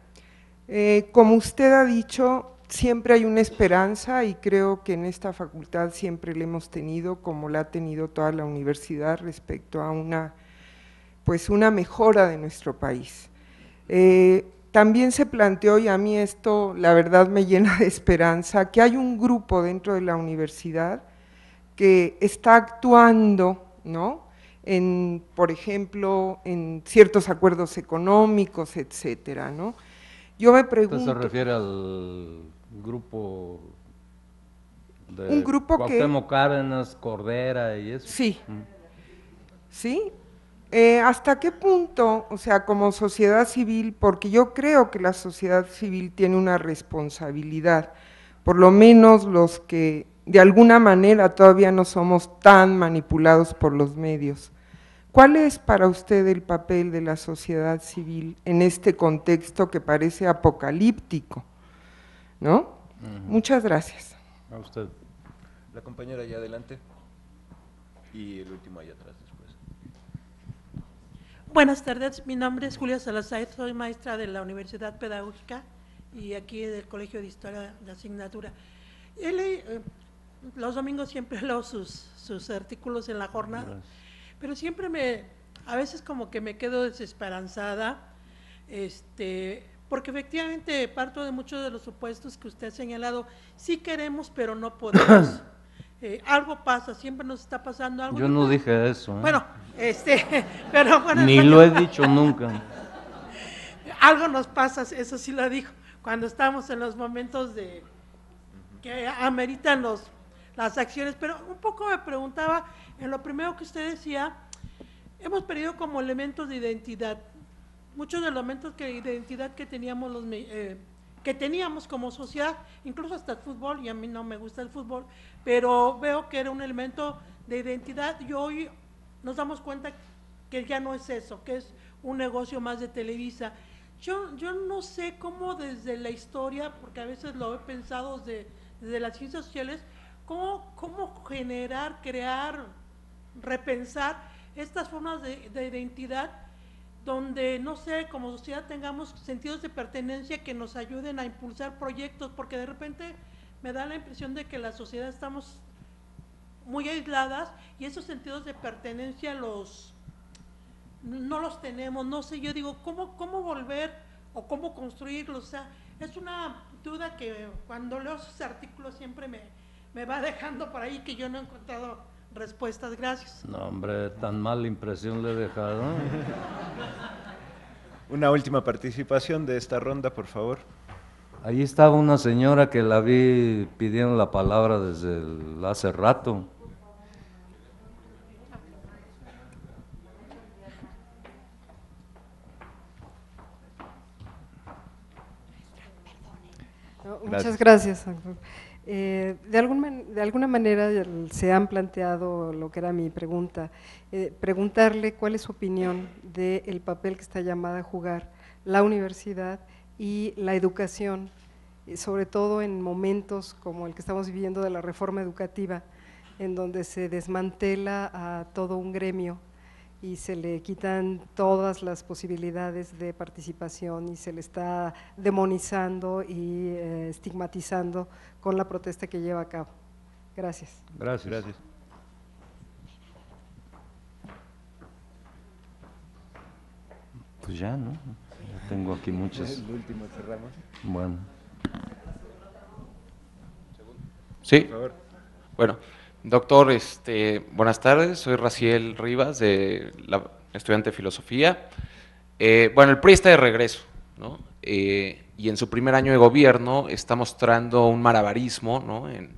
eh, como usted ha dicho, siempre hay una esperanza y creo que en esta facultad siempre la hemos tenido, como la ha tenido toda la universidad, respecto a una, pues una mejora de nuestro país. Eh, también se planteó, y a mí esto la verdad me llena de esperanza, que hay un grupo dentro de la universidad que está actuando, ¿no? En, por ejemplo, en ciertos acuerdos económicos, etcétera, ¿no? Yo me pregunto… se refiere al grupo de un grupo Cuauhtémoc que Cárdenas, Cordera y eso. Sí. Mm. Sí. Eh, ¿Hasta qué punto, o sea, como sociedad civil, porque yo creo que la sociedad civil tiene una responsabilidad, por lo menos los que de alguna manera todavía no somos tan manipulados por los medios. ¿Cuál es para usted el papel de la sociedad civil en este contexto que parece apocalíptico? ¿no? Muchas gracias. A usted. La compañera allá adelante y el último allá atrás después. Buenas tardes, mi nombre es Julia Salazar, soy maestra de la Universidad Pedagógica y aquí del Colegio de Historia de Asignatura. Eh, los domingos siempre leo sus, artículos en la jornada, pero siempre me, a veces como que me quedo desesperanzada, este, porque efectivamente parto de muchos de los supuestos que usted ha señalado, sí queremos, pero no podemos. Eh, algo pasa, siempre nos está pasando algo. Yo no dije eso. ¿eh? Bueno, este, pero bueno, Ni lo he dicho nunca. algo nos pasa, eso sí lo dijo, cuando estamos en los momentos de que ameritan los, las acciones, pero un poco me preguntaba, en lo primero que usted decía, hemos perdido como elementos de identidad muchos elementos de identidad que teníamos los eh, que teníamos como sociedad, incluso hasta el fútbol, y a mí no me gusta el fútbol, pero veo que era un elemento de identidad y hoy nos damos cuenta que ya no es eso, que es un negocio más de Televisa. Yo, yo no sé cómo desde la historia, porque a veces lo he pensado desde, desde las ciencias sociales, cómo, cómo generar, crear, repensar estas formas de, de identidad donde, no sé, como sociedad tengamos sentidos de pertenencia que nos ayuden a impulsar proyectos, porque de repente me da la impresión de que la sociedad estamos muy aisladas y esos sentidos de pertenencia los no los tenemos, no sé, yo digo, ¿cómo, cómo volver o cómo construirlos? O sea, es una duda que cuando leo esos artículos siempre me, me va dejando por ahí que yo no he encontrado respuestas, gracias. No, hombre, tan mala impresión le he dejado. Una última participación de esta ronda, por favor. Allí estaba una señora que la vi pidiendo la palabra desde hace rato. Muchas gracias. Eh, de, alguna manera se han planteado lo que era mi pregunta, eh, preguntarle cuál es su opinión del papel que está llamada a jugar la universidad y la educación, eh, sobre todo en momentos como el que estamos viviendo de la reforma educativa, en donde se desmantela a todo un gremio y se le quitan todas las posibilidades de participación y se le está demonizando y eh, estigmatizando con la protesta que lleva a cabo. Gracias. Gracias. Gracias. Pues ya, ¿no? tengo aquí muchas. El último cerramos. Bueno. Sí. Bueno. Doctor, este, buenas tardes, soy Raciel Rivas, de estudiante de filosofía. Eh, bueno, el PRI está de regreso, ¿no? Eh, y en su primer año de gobierno está mostrando un marabarismo ¿no? en,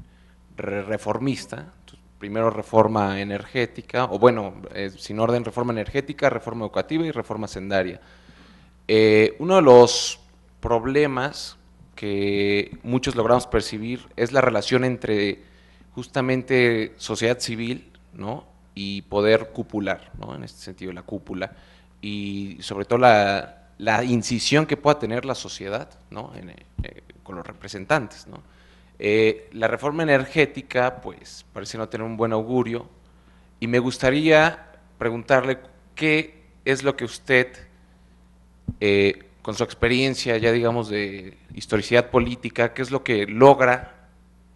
reformista, primero reforma energética, o bueno, eh, sin orden, reforma energética, reforma educativa y reforma sendaria. uno de los problemas que muchos logramos percibir es la relación entre justamente sociedad civil, ¿no? Y poder cupular, ¿no? En este sentido, la cúpula y sobre todo la, incisión que pueda tener la sociedad, ¿no? Eh, con los representantes, ¿no? Eh, la reforma energética, pues, parece no tener un buen augurio y me gustaría preguntarle qué es lo que usted, eh, con su experiencia ya digamos de historicidad política, qué es lo que logra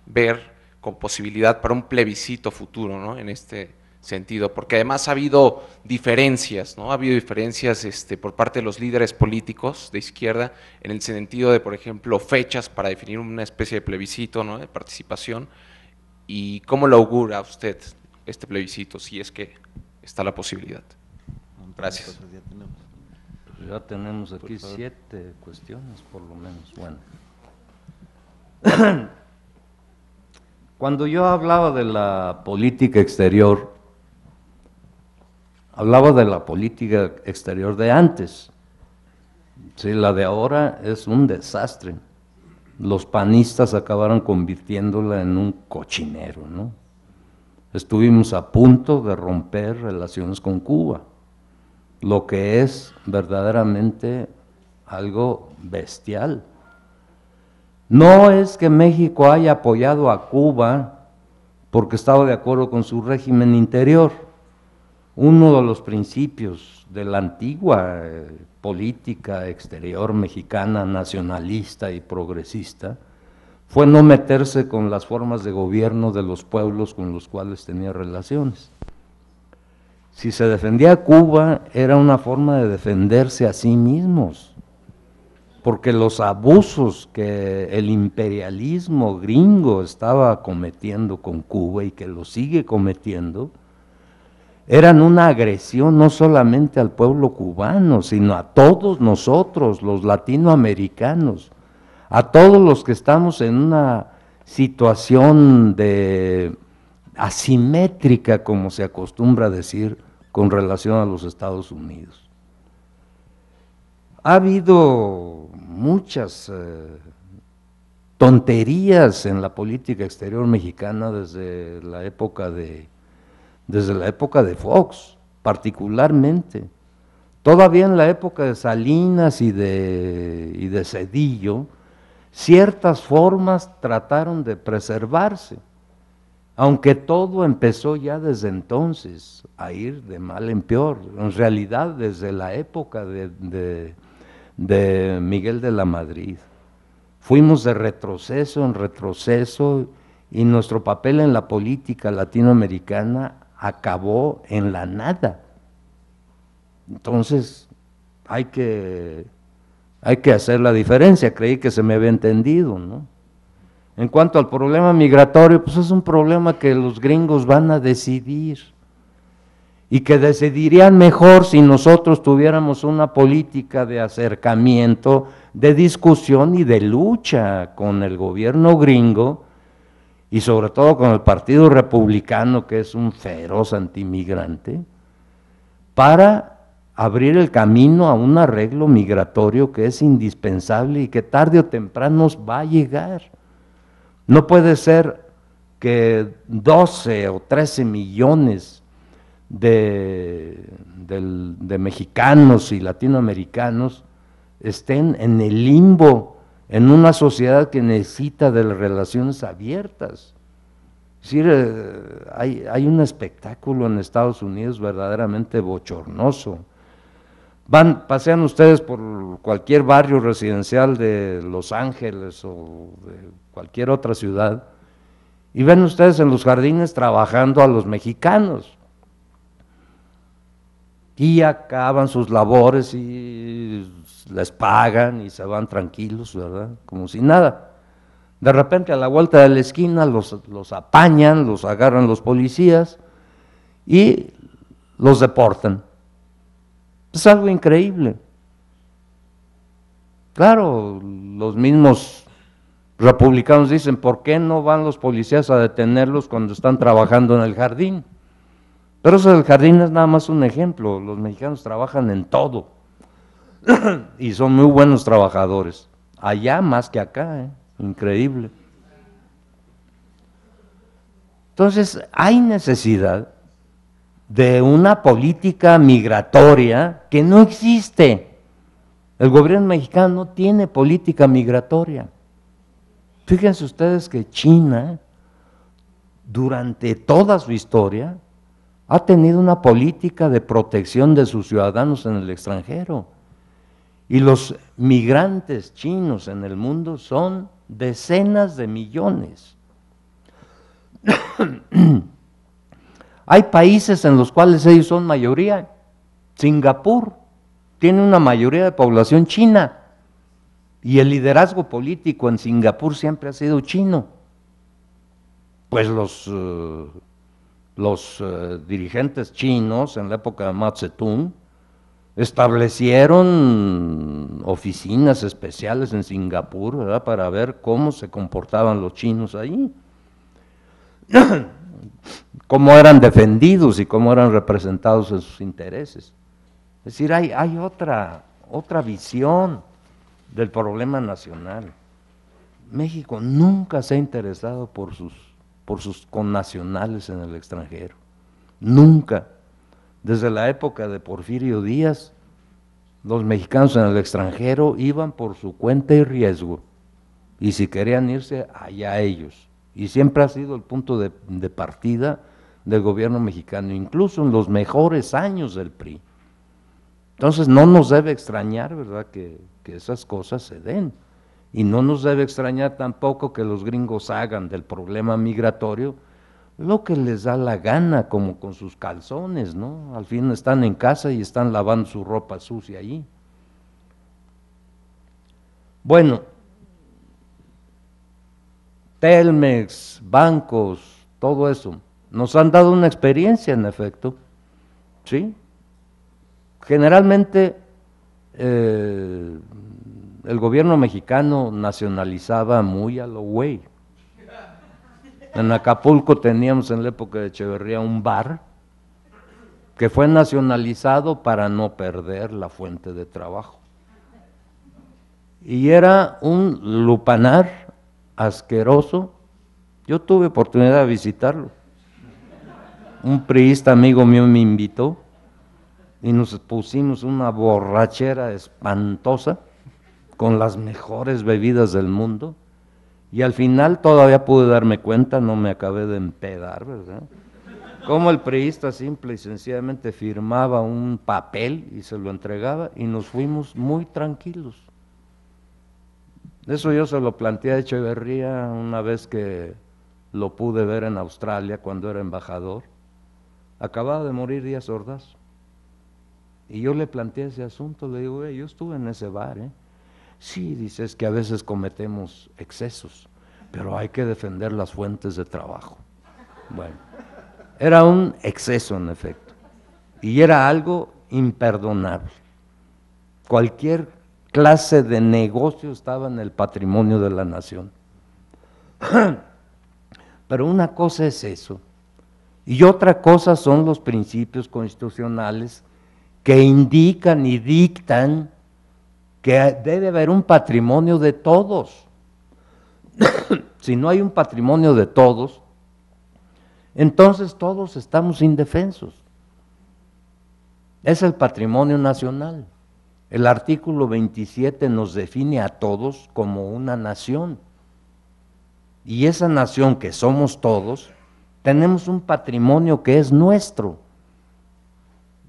ver con posibilidad para un plebiscito futuro, ¿no? En este sentido, porque además ha habido diferencias, ¿no? Ha habido diferencias este, por parte de los líderes políticos de izquierda en el sentido de, por ejemplo, fechas para definir una especie de plebiscito, ¿no? De participación. ¿Y cómo lo augura usted este plebiscito, si es que está la posibilidad? Gracias. tenemos, ya tenemos aquí siete cuestiones, por lo menos. Bueno. Cuando yo hablaba de la política exterior, hablaba de la política exterior de antes. Sí, la de ahora es un desastre. Los panistas acabaron convirtiéndola en un cochinero, ¿no? Estuvimos a punto de romper relaciones con Cuba, lo que es verdaderamente algo bestial. No es que México haya apoyado a Cuba porque estaba de acuerdo con su régimen interior. Uno de los principios de la antigua eh, política exterior mexicana, nacionalista y progresista, fue no meterse con las formas de gobierno de los pueblos con los cuales tenía relaciones. Si se defendía a Cuba, era una forma de defenderse a sí mismos porque los abusos que el imperialismo gringo estaba cometiendo con Cuba y que lo sigue cometiendo, eran una agresión no solamente al pueblo cubano, sino a todos nosotros, los latinoamericanos, a todos los que estamos en una situación de asimétrica, como se acostumbra decir, con relación a los Estados Unidos ha habido muchas eh, tonterías en la política exterior mexicana desde la época de, desde la época de Fox, particularmente. Todavía en la época de Salinas y de, y de Cedillo, ciertas formas trataron de preservarse, aunque todo empezó ya desde entonces a ir de mal en peor. En realidad, desde la época de de Miguel de la Madrid. Fuimos de retroceso en retroceso y nuestro papel en la política latinoamericana acabó en la nada. Entonces, hay que, hay que hacer la diferencia. Creí que se me había entendido, ¿no? En cuanto al problema migratorio, pues es un problema que los gringos van a decidir y que decidirían mejor si nosotros tuviéramos una política de acercamiento, de discusión y de lucha con el gobierno gringo y sobre todo con el Partido Republicano, que es un feroz antimigrante, para abrir el camino a un arreglo migratorio que es indispensable y que tarde o temprano nos va a llegar. No puede ser que 12 o 13 millones de, mexicanos y latinoamericanos estén en el limbo, en una sociedad que necesita de relaciones abiertas. Es eh, hay, un espectáculo en Estados Unidos verdaderamente bochornoso. Van, pasean ustedes por cualquier barrio residencial de Los Ángeles o de cualquier otra ciudad y ven ustedes en los jardines trabajando a los mexicanos y acaban sus labores y les pagan y se van tranquilos, ¿verdad? Como si nada. De repente a la vuelta de la esquina los, apañan, los agarran los policías y los deportan. Es algo increíble. Claro, los mismos republicanos dicen, ¿por qué no van los policías a detenerlos cuando están trabajando en el jardín? Pero eso del jardín es nada más un ejemplo. Los mexicanos trabajan en todo y son muy buenos trabajadores. Allá más que acá, ¿eh? increíble. Entonces, hay necesidad de una política migratoria que no existe. El gobierno mexicano tiene política migratoria. Fíjense ustedes que China, durante toda su historia, ha tenido una política de protección de sus ciudadanos en el extranjero. Y los migrantes chinos en el mundo son decenas de millones. Hay países en los cuales ellos son mayoría. Singapur tiene una mayoría de población china y el liderazgo político en Singapur siempre ha sido chino. Pues los eh, los eh, dirigentes chinos en la época de Mao Zedong establecieron oficinas especiales en Singapur para ver cómo se comportaban los chinos ahí, cómo eran defendidos y cómo eran representados en sus intereses. Es decir, hay, hay otra, otra visión del problema nacional. México nunca se ha interesado por sus por sus connacionales en el extranjero. Nunca, desde la época de Porfirio Díaz, los mexicanos en el extranjero iban por su cuenta y riesgo, y si querían irse, allá ellos. Y siempre ha sido el punto de, partida del gobierno mexicano, incluso en los mejores años del PRI. Entonces no nos debe extrañar, ¿verdad?, que esas cosas se den. Y no nos debe extrañar tampoco que los gringos hagan del problema migratorio lo que les da la gana, como con sus calzones, ¿no? Al fin están en casa y están lavando su ropa sucia ahí. Bueno, Telmex, bancos, todo eso, nos han dado una experiencia en efecto, ¿sí? Generalmente eh, el gobierno mexicano nacionalizaba muy a lo güey. En Acapulco teníamos en la época de Echeverría un bar que fue nacionalizado para no perder la fuente de trabajo. Y era un lupanar asqueroso. Yo tuve oportunidad de visitarlo. Un priista amigo mío me invitó y nos pusimos una borrachera espantosa con las mejores bebidas del mundo. Y al final todavía pude darme cuenta, no me acabé de empedar, ¿verdad? Como el priista simple y sencillamente firmaba un papel y se lo entregaba y nos fuimos muy tranquilos. Eso yo se lo planteé a Echeverría una vez que lo pude ver en Australia cuando era embajador. Acababa de morir Díaz Ordaz. Y yo le planteé ese asunto, le digo, yo estuve en ese bar, ¿eh? Sí, dices que a veces cometemos excesos, pero hay que defender las fuentes de trabajo. Bueno, era un exceso en efecto, y era algo imperdonable. Cualquier clase de negocio estaba en el patrimonio de la nación. Pero una cosa es eso, y otra cosa son los principios constitucionales que indican y dictan que debe haber un patrimonio de todos. si no hay un patrimonio de todos, entonces todos estamos indefensos. Es el patrimonio nacional. El artículo 27 nos define a todos como una nación. Y esa nación que somos todos, tenemos un patrimonio que es nuestro.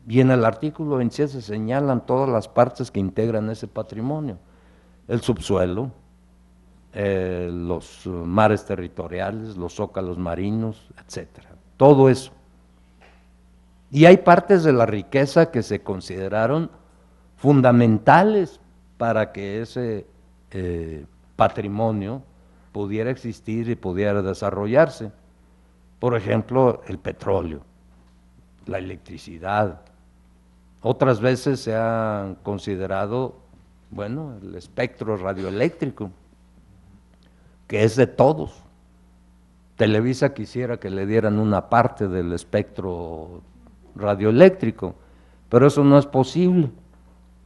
Y en el artículo 27 se señalan todas las partes que integran ese patrimonio. El subsuelo, eh, los eh, mares territoriales, los zócalos marinos, etcétera, Todo eso. Y hay partes de la riqueza que se consideraron fundamentales para que ese eh, patrimonio pudiera existir y pudiera desarrollarse. Por ejemplo, el petróleo, la electricidad, otras veces se ha considerado, bueno, el espectro radioeléctrico, que es de todos. Televisa quisiera que le dieran una parte del espectro radioeléctrico, pero eso no es posible.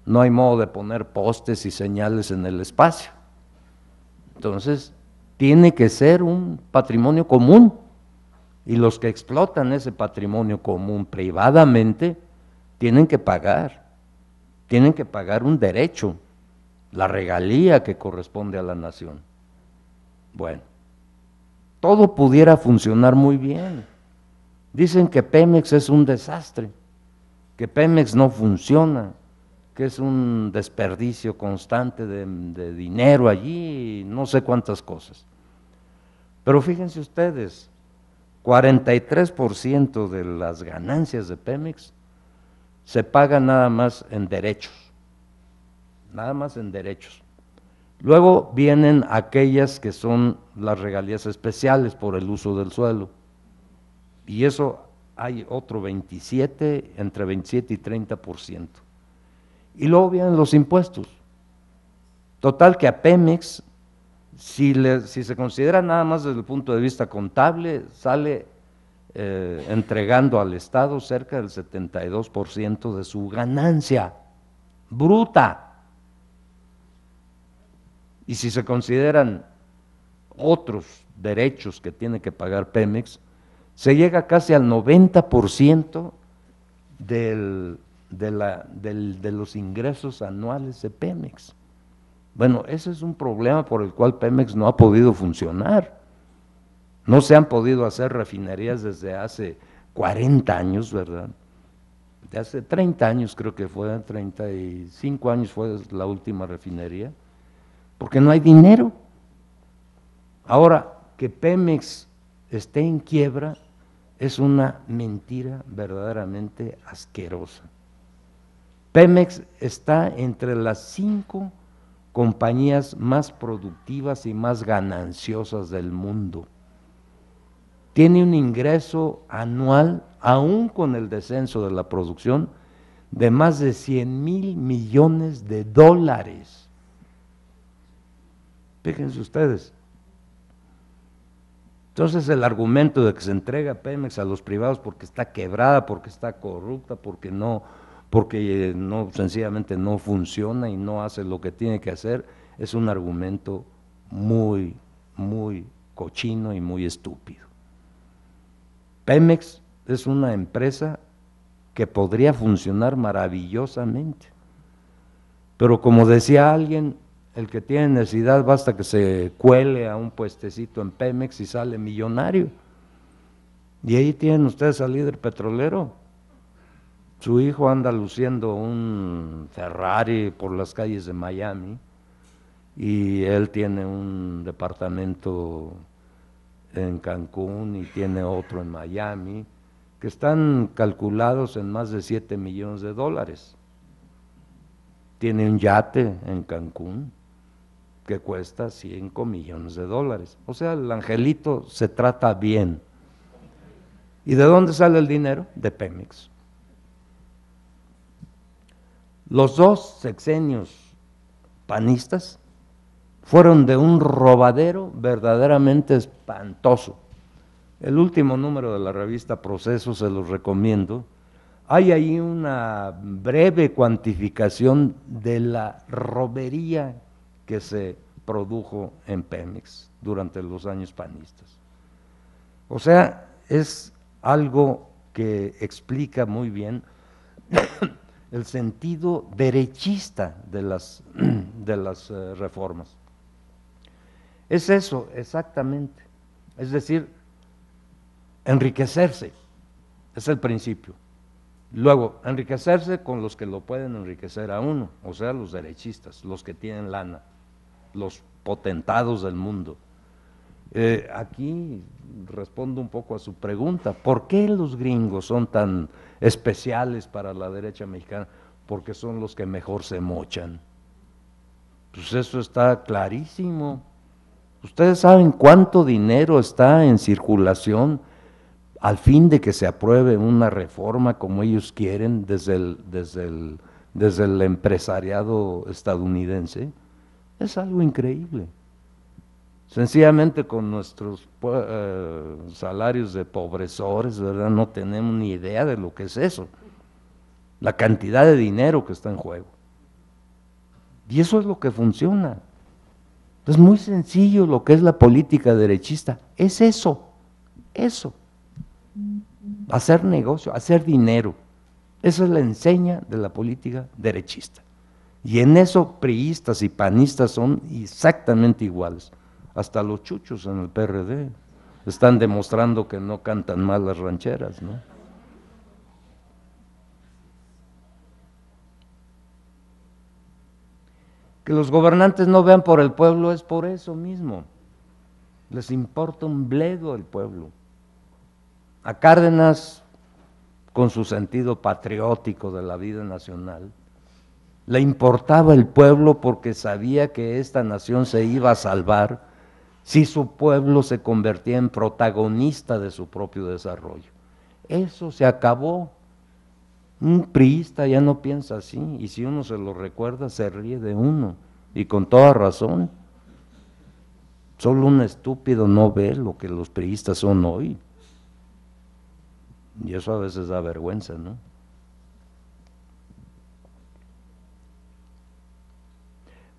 No hay modo de poner postes y señales en el espacio. Entonces, tiene que ser un patrimonio común. Y los que explotan ese patrimonio común privadamente, tienen que pagar, tienen que pagar un derecho, la regalía que corresponde a la nación. Bueno, todo pudiera funcionar muy bien. Dicen que Pemex es un desastre, que Pemex no funciona, que es un desperdicio constante de, dinero allí, no sé cuántas cosas. Pero fíjense ustedes, 43% de las ganancias de Pemex se paga nada más en derechos, nada más en derechos. Luego vienen aquellas que son las regalías especiales por el uso del suelo. Y eso hay otro 27, entre 27 y 30%. Y luego vienen los impuestos. Total que a Pemex, si, si se considera nada más desde el punto de vista contable, sale eh, entregando al Estado cerca del 72% de su ganancia bruta. Y si se consideran otros derechos que tiene que pagar Pemex, se llega casi al 90% de, de los ingresos anuales de Pemex. Bueno, ese es un problema por el cual Pemex no ha podido funcionar. No se han podido hacer refinerías desde hace 40 años, ¿verdad? De hace 30 años creo que fue, 35 años fue la última refinería, porque no hay dinero. Ahora, que Pemex esté en quiebra es una mentira verdaderamente asquerosa. Pemex está entre las cinco compañías más productivas y más gananciosas del mundo tiene un ingreso anual, aún con el descenso de la producción, de más de 100 mil millones de dólares. Fíjense ustedes. Entonces el argumento de que se entrega Pemex a los privados porque está quebrada, porque está corrupta, porque no, porque eh, no sencillamente no funciona y no hace lo que tiene que hacer, es un argumento muy, muy cochino y muy estúpido. Pemex es una empresa que podría funcionar maravillosamente. Pero como decía alguien, el que tiene necesidad basta que se cuele a un puestecito en Pemex y sale millonario. Y ahí tienen ustedes al líder petrolero. Su hijo anda luciendo un Ferrari por las calles de Miami y él tiene un departamento en Cancún y tiene otro en Miami, que están calculados en más de 7 millones de dólares. Tiene un yate en Cancún que cuesta 5 millones de dólares. O sea, el angelito se trata bien. ¿Y de dónde sale el dinero? De Pemex. Los dos sexenios panistas fueron de un robadero verdaderamente espantoso. El último número de la revista Proceso se los recomiendo. Hay ahí una breve cuantificación de la robería que se produjo en Pemex durante los años panistas. O sea, es algo que explica muy bien el sentido derechista de las, de las eh, reformas. Es eso, exactamente. Es decir, enriquecerse. Es el principio. Luego, enriquecerse con los que lo pueden enriquecer a uno, o sea, los derechistas, los que tienen lana, los potentados del mundo. Eh, aquí respondo un poco a su pregunta, ¿por qué los gringos son tan especiales para la derecha mexicana? Porque son los que mejor se mochan. Pues eso está clarísimo. Ustedes saben cuánto dinero está en circulación al fin de que se apruebe una reforma como ellos quieren desde el, desde desde el empresariado estadounidense. Es algo increíble. Sencillamente con nuestros eh, salarios de pobresores, ¿verdad? No tenemos ni idea de lo que es eso. La cantidad de dinero que está en juego. Y eso es lo que funciona. Es muy sencillo lo que es la política derechista. Es eso, eso. Hacer negocio, hacer dinero. Esa es la enseña de la política derechista. Y en eso priistas y panistas son exactamente iguales. Hasta los chuchos en el PRD están demostrando que no cantan mal las rancheras, ¿no? Que los gobernantes no vean por el pueblo es por eso mismo. Les importa un bledo el pueblo. A Cárdenas, con su sentido patriótico de la vida nacional, le importaba el pueblo porque sabía que esta nación se iba a salvar si su pueblo se convertía en protagonista de su propio desarrollo. Eso se acabó un priista ya no piensa así y si uno se lo recuerda se ríe de uno y con toda razón. Solo un estúpido no ve lo que los priistas son hoy. Y eso a veces da vergüenza, ¿no?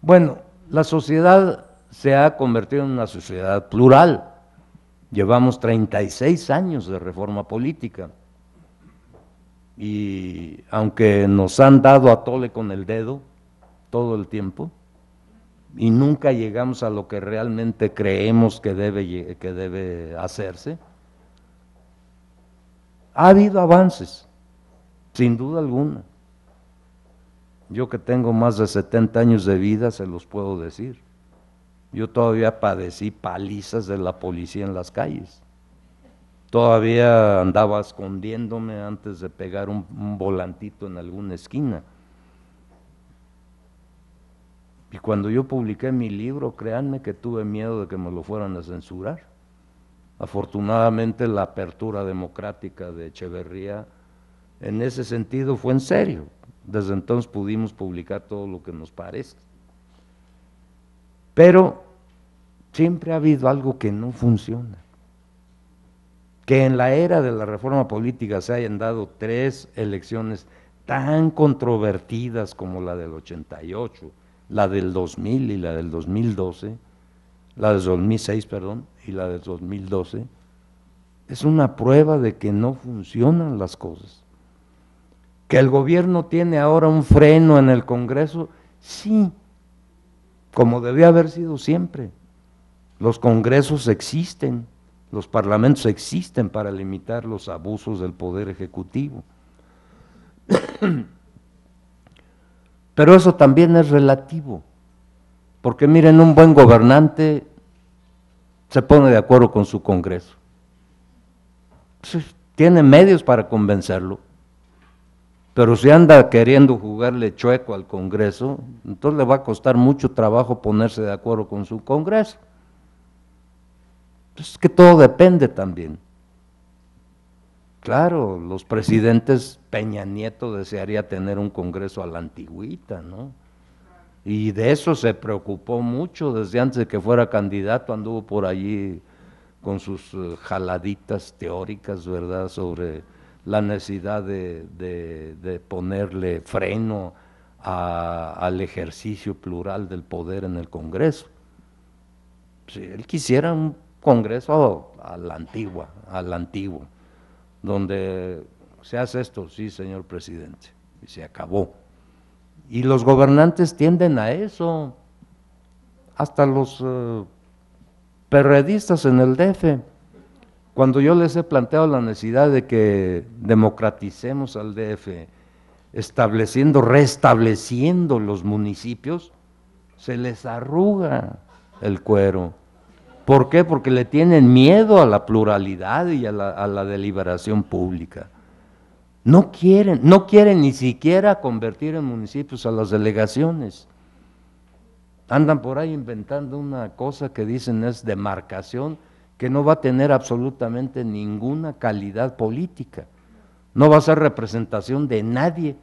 Bueno, la sociedad se ha convertido en una sociedad plural. Llevamos 36 años de reforma política y aunque nos han dado a tole con el dedo todo el tiempo, y nunca llegamos a lo que realmente creemos que debe, que debe hacerse, ha habido avances, sin duda alguna. Yo que tengo más de 70 años de vida, se los puedo decir. Yo todavía padecí palizas de la policía en las calles. Todavía andaba escondiéndome antes de pegar un, volantito en alguna esquina. Y cuando yo publiqué mi libro, créanme que tuve miedo de que me lo fueran a censurar. Afortunadamente la apertura democrática de Echeverría en ese sentido fue en serio. Desde entonces pudimos publicar todo lo que nos parece. Pero siempre ha habido algo que no funciona que en la era de la reforma política se hayan dado tres elecciones tan controvertidas como la del 88, la del 2000 y la del 2012, la del 2006, perdón, y la del 2012, es una prueba de que no funcionan las cosas. Que el gobierno tiene ahora un freno en el Congreso, sí, como debía haber sido siempre. Los congresos existen los parlamentos existen para limitar los abusos del poder ejecutivo. Pero eso también es relativo, porque miren, un buen gobernante se pone de acuerdo con su Congreso. Tiene medios para convencerlo, pero si anda queriendo jugarle chueco al Congreso, entonces le va a costar mucho trabajo ponerse de acuerdo con su Congreso. Pues es que todo depende también. Claro, los presidentes Peña Nieto desearía tener un congreso a la antigüita, ¿no? Y de eso se preocupó mucho desde antes de que fuera candidato, anduvo por allí con sus eh, jaladitas teóricas, ¿verdad?, sobre la necesidad de, ponerle freno al ejercicio plural del poder en el Congreso. Si pues, él quisiera un congreso a la antigua, al antiguo, donde se hace esto, sí, señor presidente, y se acabó. Y los gobernantes tienden a eso, hasta los eh, perredistas en el DF. Cuando yo les he planteado la necesidad de que democraticemos al DF, estableciendo, restableciendo los municipios, se les arruga el cuero ¿Por qué? Porque le tienen miedo a la pluralidad y a la, deliberación pública. No quieren, no quieren ni siquiera convertir en municipios a las delegaciones. Andan por ahí inventando una cosa que dicen es demarcación, que no va a tener absolutamente ninguna calidad política. No va a ser representación de nadie.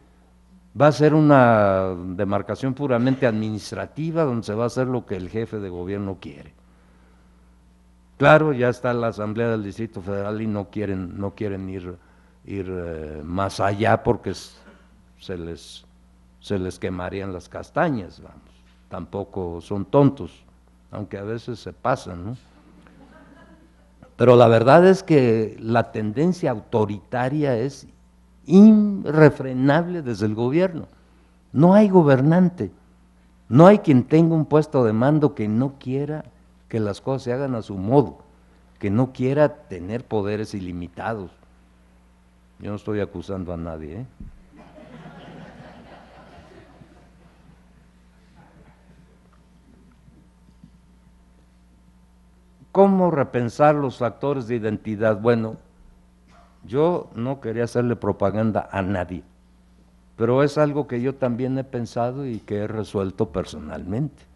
Va a ser una demarcación puramente administrativa donde se va a hacer lo que el jefe de gobierno quiere. Claro, ya está la Asamblea del Distrito Federal y no quieren, no quieren ir, ir eh, más allá porque se les, se les quemarían las castañas, vamos. Tampoco son tontos, aunque a veces se pasan, ¿no? Pero la verdad es que la tendencia autoritaria es irrefrenable desde el gobierno. No hay gobernante, no hay quien tenga un puesto de mando que no quiera que las cosas se hagan a su modo, que no quiera tener poderes ilimitados. Yo no estoy acusando a nadie. ¿eh? ¿Cómo repensar los factores de identidad? Bueno, yo no quería hacerle propaganda a nadie, pero es algo que yo también he pensado y que he resuelto personalmente.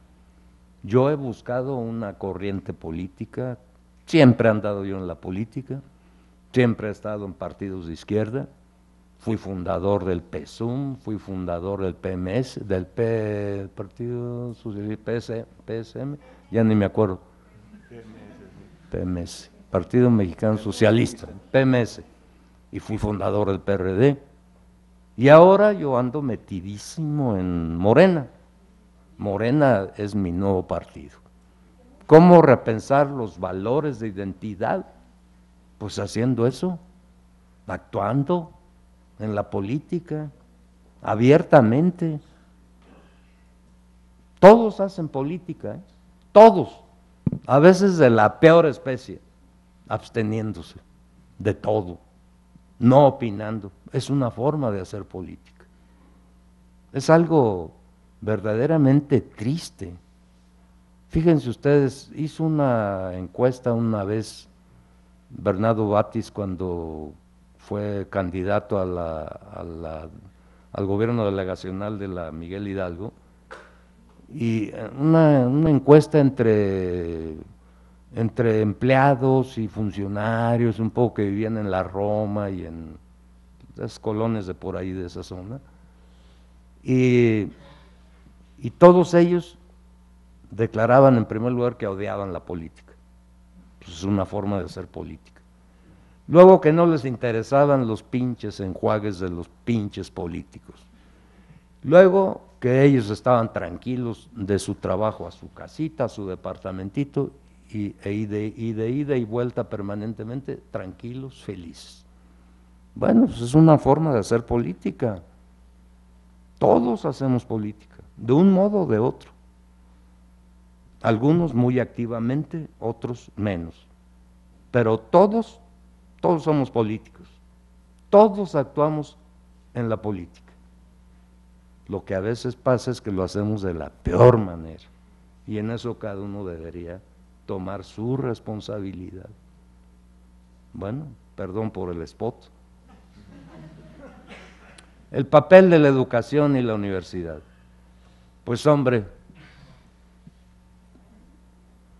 Yo he buscado una corriente política, siempre he andado yo en la política, siempre he estado en partidos de izquierda, fui fundador del PSUM, fui fundador del PMS, del P, Partido Socialista, PSM, ya ni me acuerdo. PMS, Partido Mexicano Socialista, PMS, y fui fundador del PRD. Y ahora yo ando metidísimo en Morena. Morena es mi nuevo partido. ¿Cómo repensar los valores de identidad? Pues haciendo eso, actuando en la política, abiertamente. Todos hacen política, ¿eh? todos, a veces de la peor especie, absteniéndose de todo, no opinando. Es una forma de hacer política. Es algo verdaderamente triste. Fíjense ustedes, hizo una encuesta una vez Bernardo Batis cuando fue candidato al gobierno delegacional de la Miguel Hidalgo, y eh, una, encuesta entre, entre empleados y funcionarios, un poco que vivían en la Roma y en las colonias de por ahí de esa zona, y y todos ellos declaraban en primer lugar que odiaban la política. Pues es una forma de hacer política. Luego que no les interesaban los pinches enjuagues de los pinches políticos. Luego que ellos estaban tranquilos de su trabajo a su casita, a su departamentito, y, e de, y de ida y vuelta permanentemente, tranquilos, felices. Bueno, pues es una forma de hacer política. Todos hacemos política de un modo o de otro. Algunos muy activamente, otros menos. Pero todos, todos somos políticos. Todos actuamos en la política. Lo que a veces pasa es que lo hacemos de la peor manera. Y en eso cada uno debería tomar su responsabilidad. Bueno, perdón por el spot. El papel de la educación y la universidad. Pues hombre,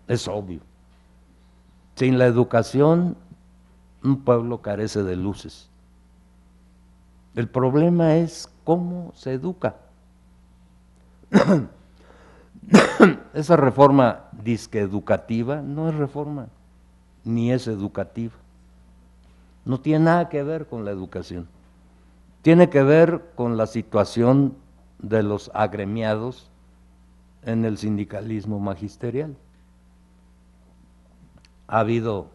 es obvio. Sin la educación, un pueblo carece de luces. El problema es cómo se educa. Esa reforma disque educativa no es reforma, ni es educativa. No tiene nada que ver con la educación. Tiene que ver con la situación de los agremiados en el sindicalismo magisterial. Ha habido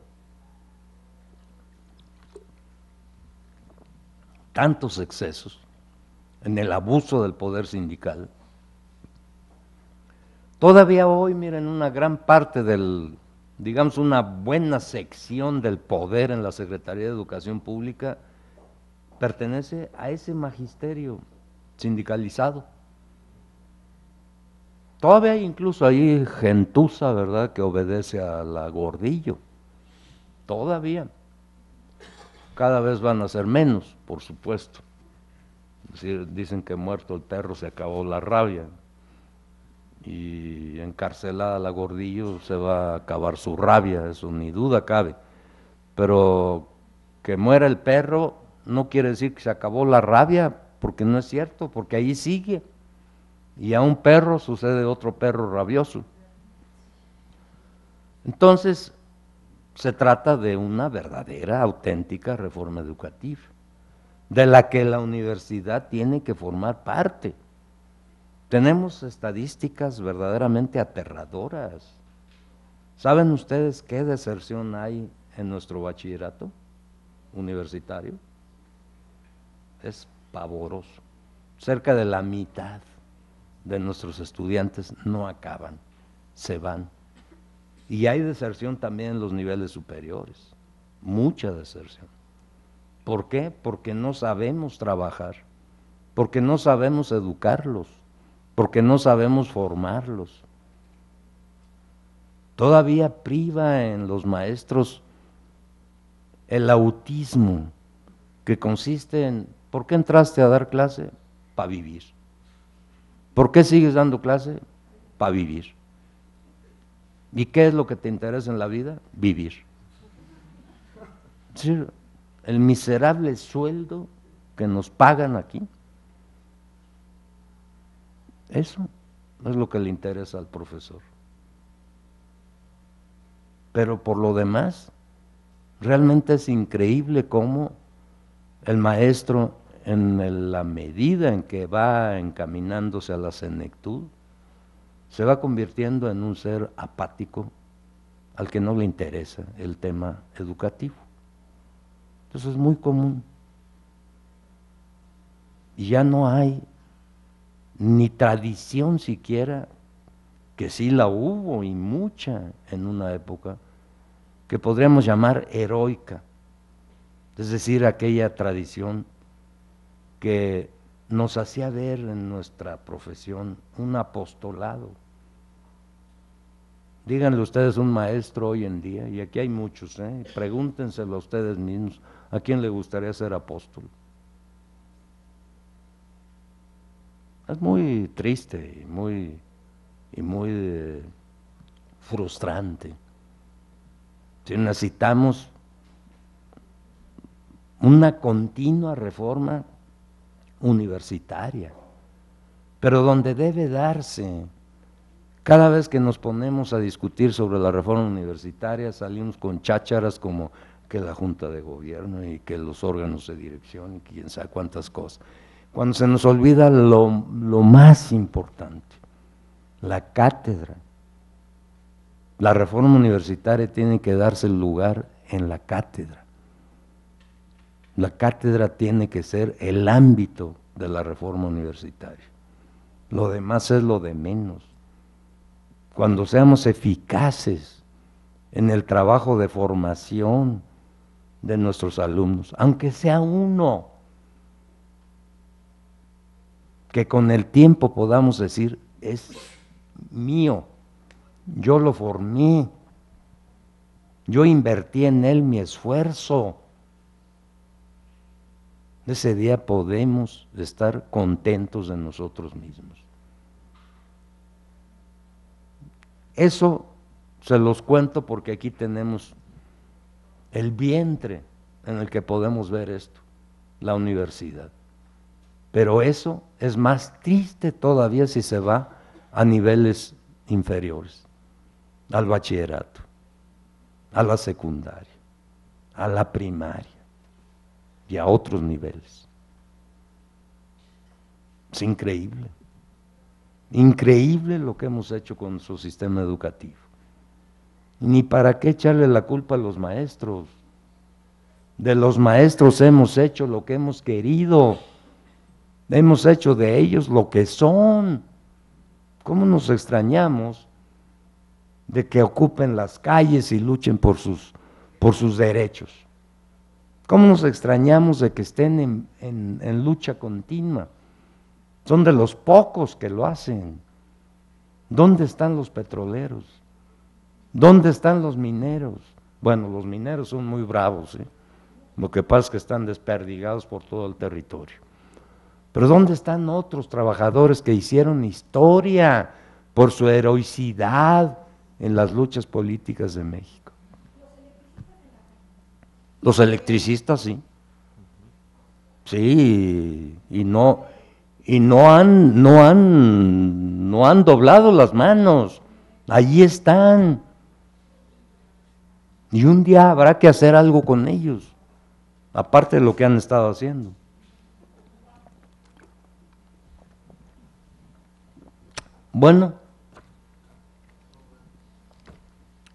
tantos excesos en el abuso del poder sindical. Todavía hoy, miren, una gran parte del, digamos, una buena sección del poder en la Secretaría de Educación Pública pertenece a ese magisterio sindicalizado. Todavía hay incluso ahí gentuza, ¿verdad?, que obedece a la gordillo. Todavía. Cada vez van a ser menos, por supuesto. Dicen que muerto el perro se acabó la rabia. Y encarcelada la gordillo se va a acabar su rabia, eso ni duda cabe. Pero que muera el perro no quiere decir que se acabó la rabia, porque no es cierto, porque ahí sigue. Y a un perro sucede otro perro rabioso. Entonces, se trata de una verdadera, auténtica reforma educativa, de la que la universidad tiene que formar parte. Tenemos estadísticas verdaderamente aterradoras. ¿Saben ustedes qué deserción hay en nuestro bachillerato universitario? Es pavoroso. Cerca de la mitad de nuestros estudiantes no acaban, se van. Y hay deserción también en los niveles superiores, mucha deserción. ¿Por qué? Porque no sabemos trabajar, porque no sabemos educarlos, porque no sabemos formarlos. Todavía priva en los maestros el autismo, que consiste en ¿Por qué entraste a dar clase? Para vivir. ¿Por qué sigues dando clase? Para vivir. ¿Y qué es lo que te interesa en la vida? Vivir. el miserable sueldo que nos pagan aquí. Eso no es lo que le interesa al profesor. Pero por lo demás, realmente es increíble cómo el maestro en la medida en que va encaminándose a la senectud, se va convirtiendo en un ser apático al que no le interesa el tema educativo. Entonces es muy común. Y ya no hay ni tradición siquiera, que sí la hubo y mucha en una época, que podríamos llamar heroica, es decir, aquella tradición que nos hacía ver en nuestra profesión un apostolado. Díganle ustedes un maestro hoy en día, y aquí hay muchos, ¿eh? pregúntenselo a ustedes mismos, ¿a quién le gustaría ser apóstol? Es muy triste y muy, y muy eh, frustrante. Si necesitamos una continua reforma universitaria, pero donde debe darse. Cada vez que nos ponemos a discutir sobre la reforma universitaria salimos con chácharas como que la Junta de Gobierno y que los órganos de dirección y quién sabe cuántas cosas. Cuando se nos olvida lo, más importante, la cátedra. La reforma universitaria tiene que darse lugar en la cátedra. La cátedra tiene que ser el ámbito de la reforma universitaria. Lo demás es lo de menos. Cuando seamos eficaces en el trabajo de formación de nuestros alumnos, aunque sea uno, que con el tiempo podamos decir, es mío, yo lo formé, yo invertí en él mi esfuerzo. Ese día podemos estar contentos de nosotros mismos. Eso se los cuento porque aquí tenemos el vientre en el que podemos ver esto, la universidad. Pero eso es más triste todavía si se va a niveles inferiores, al bachillerato, a la secundaria, a la primaria y a otros niveles. Es increíble. Increíble lo que hemos hecho con su sistema educativo. Ni para qué echarle la culpa a los maestros. De los maestros hemos hecho lo que hemos querido. Hemos hecho de ellos lo que son. ¿Cómo nos extrañamos de que ocupen las calles y luchen por sus, por sus derechos? ¿Cómo nos extrañamos de que estén en, lucha continua? Son de los pocos que lo hacen. ¿Dónde están los petroleros? ¿Dónde están los mineros? Bueno, los mineros son muy bravos, ¿eh? lo que pasa es que están desperdigados por todo el territorio. Pero ¿dónde están otros trabajadores que hicieron historia por su heroicidad en las luchas políticas de México? Los electricistas sí. Sí, y no, y no han, no han, no han doblado las manos. Allí están. Y un día habrá que hacer algo con ellos, aparte de lo que han estado haciendo. Bueno,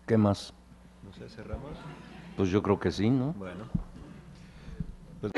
¿qué más? Pues yo creo que sí, ¿no? Bueno. Pues-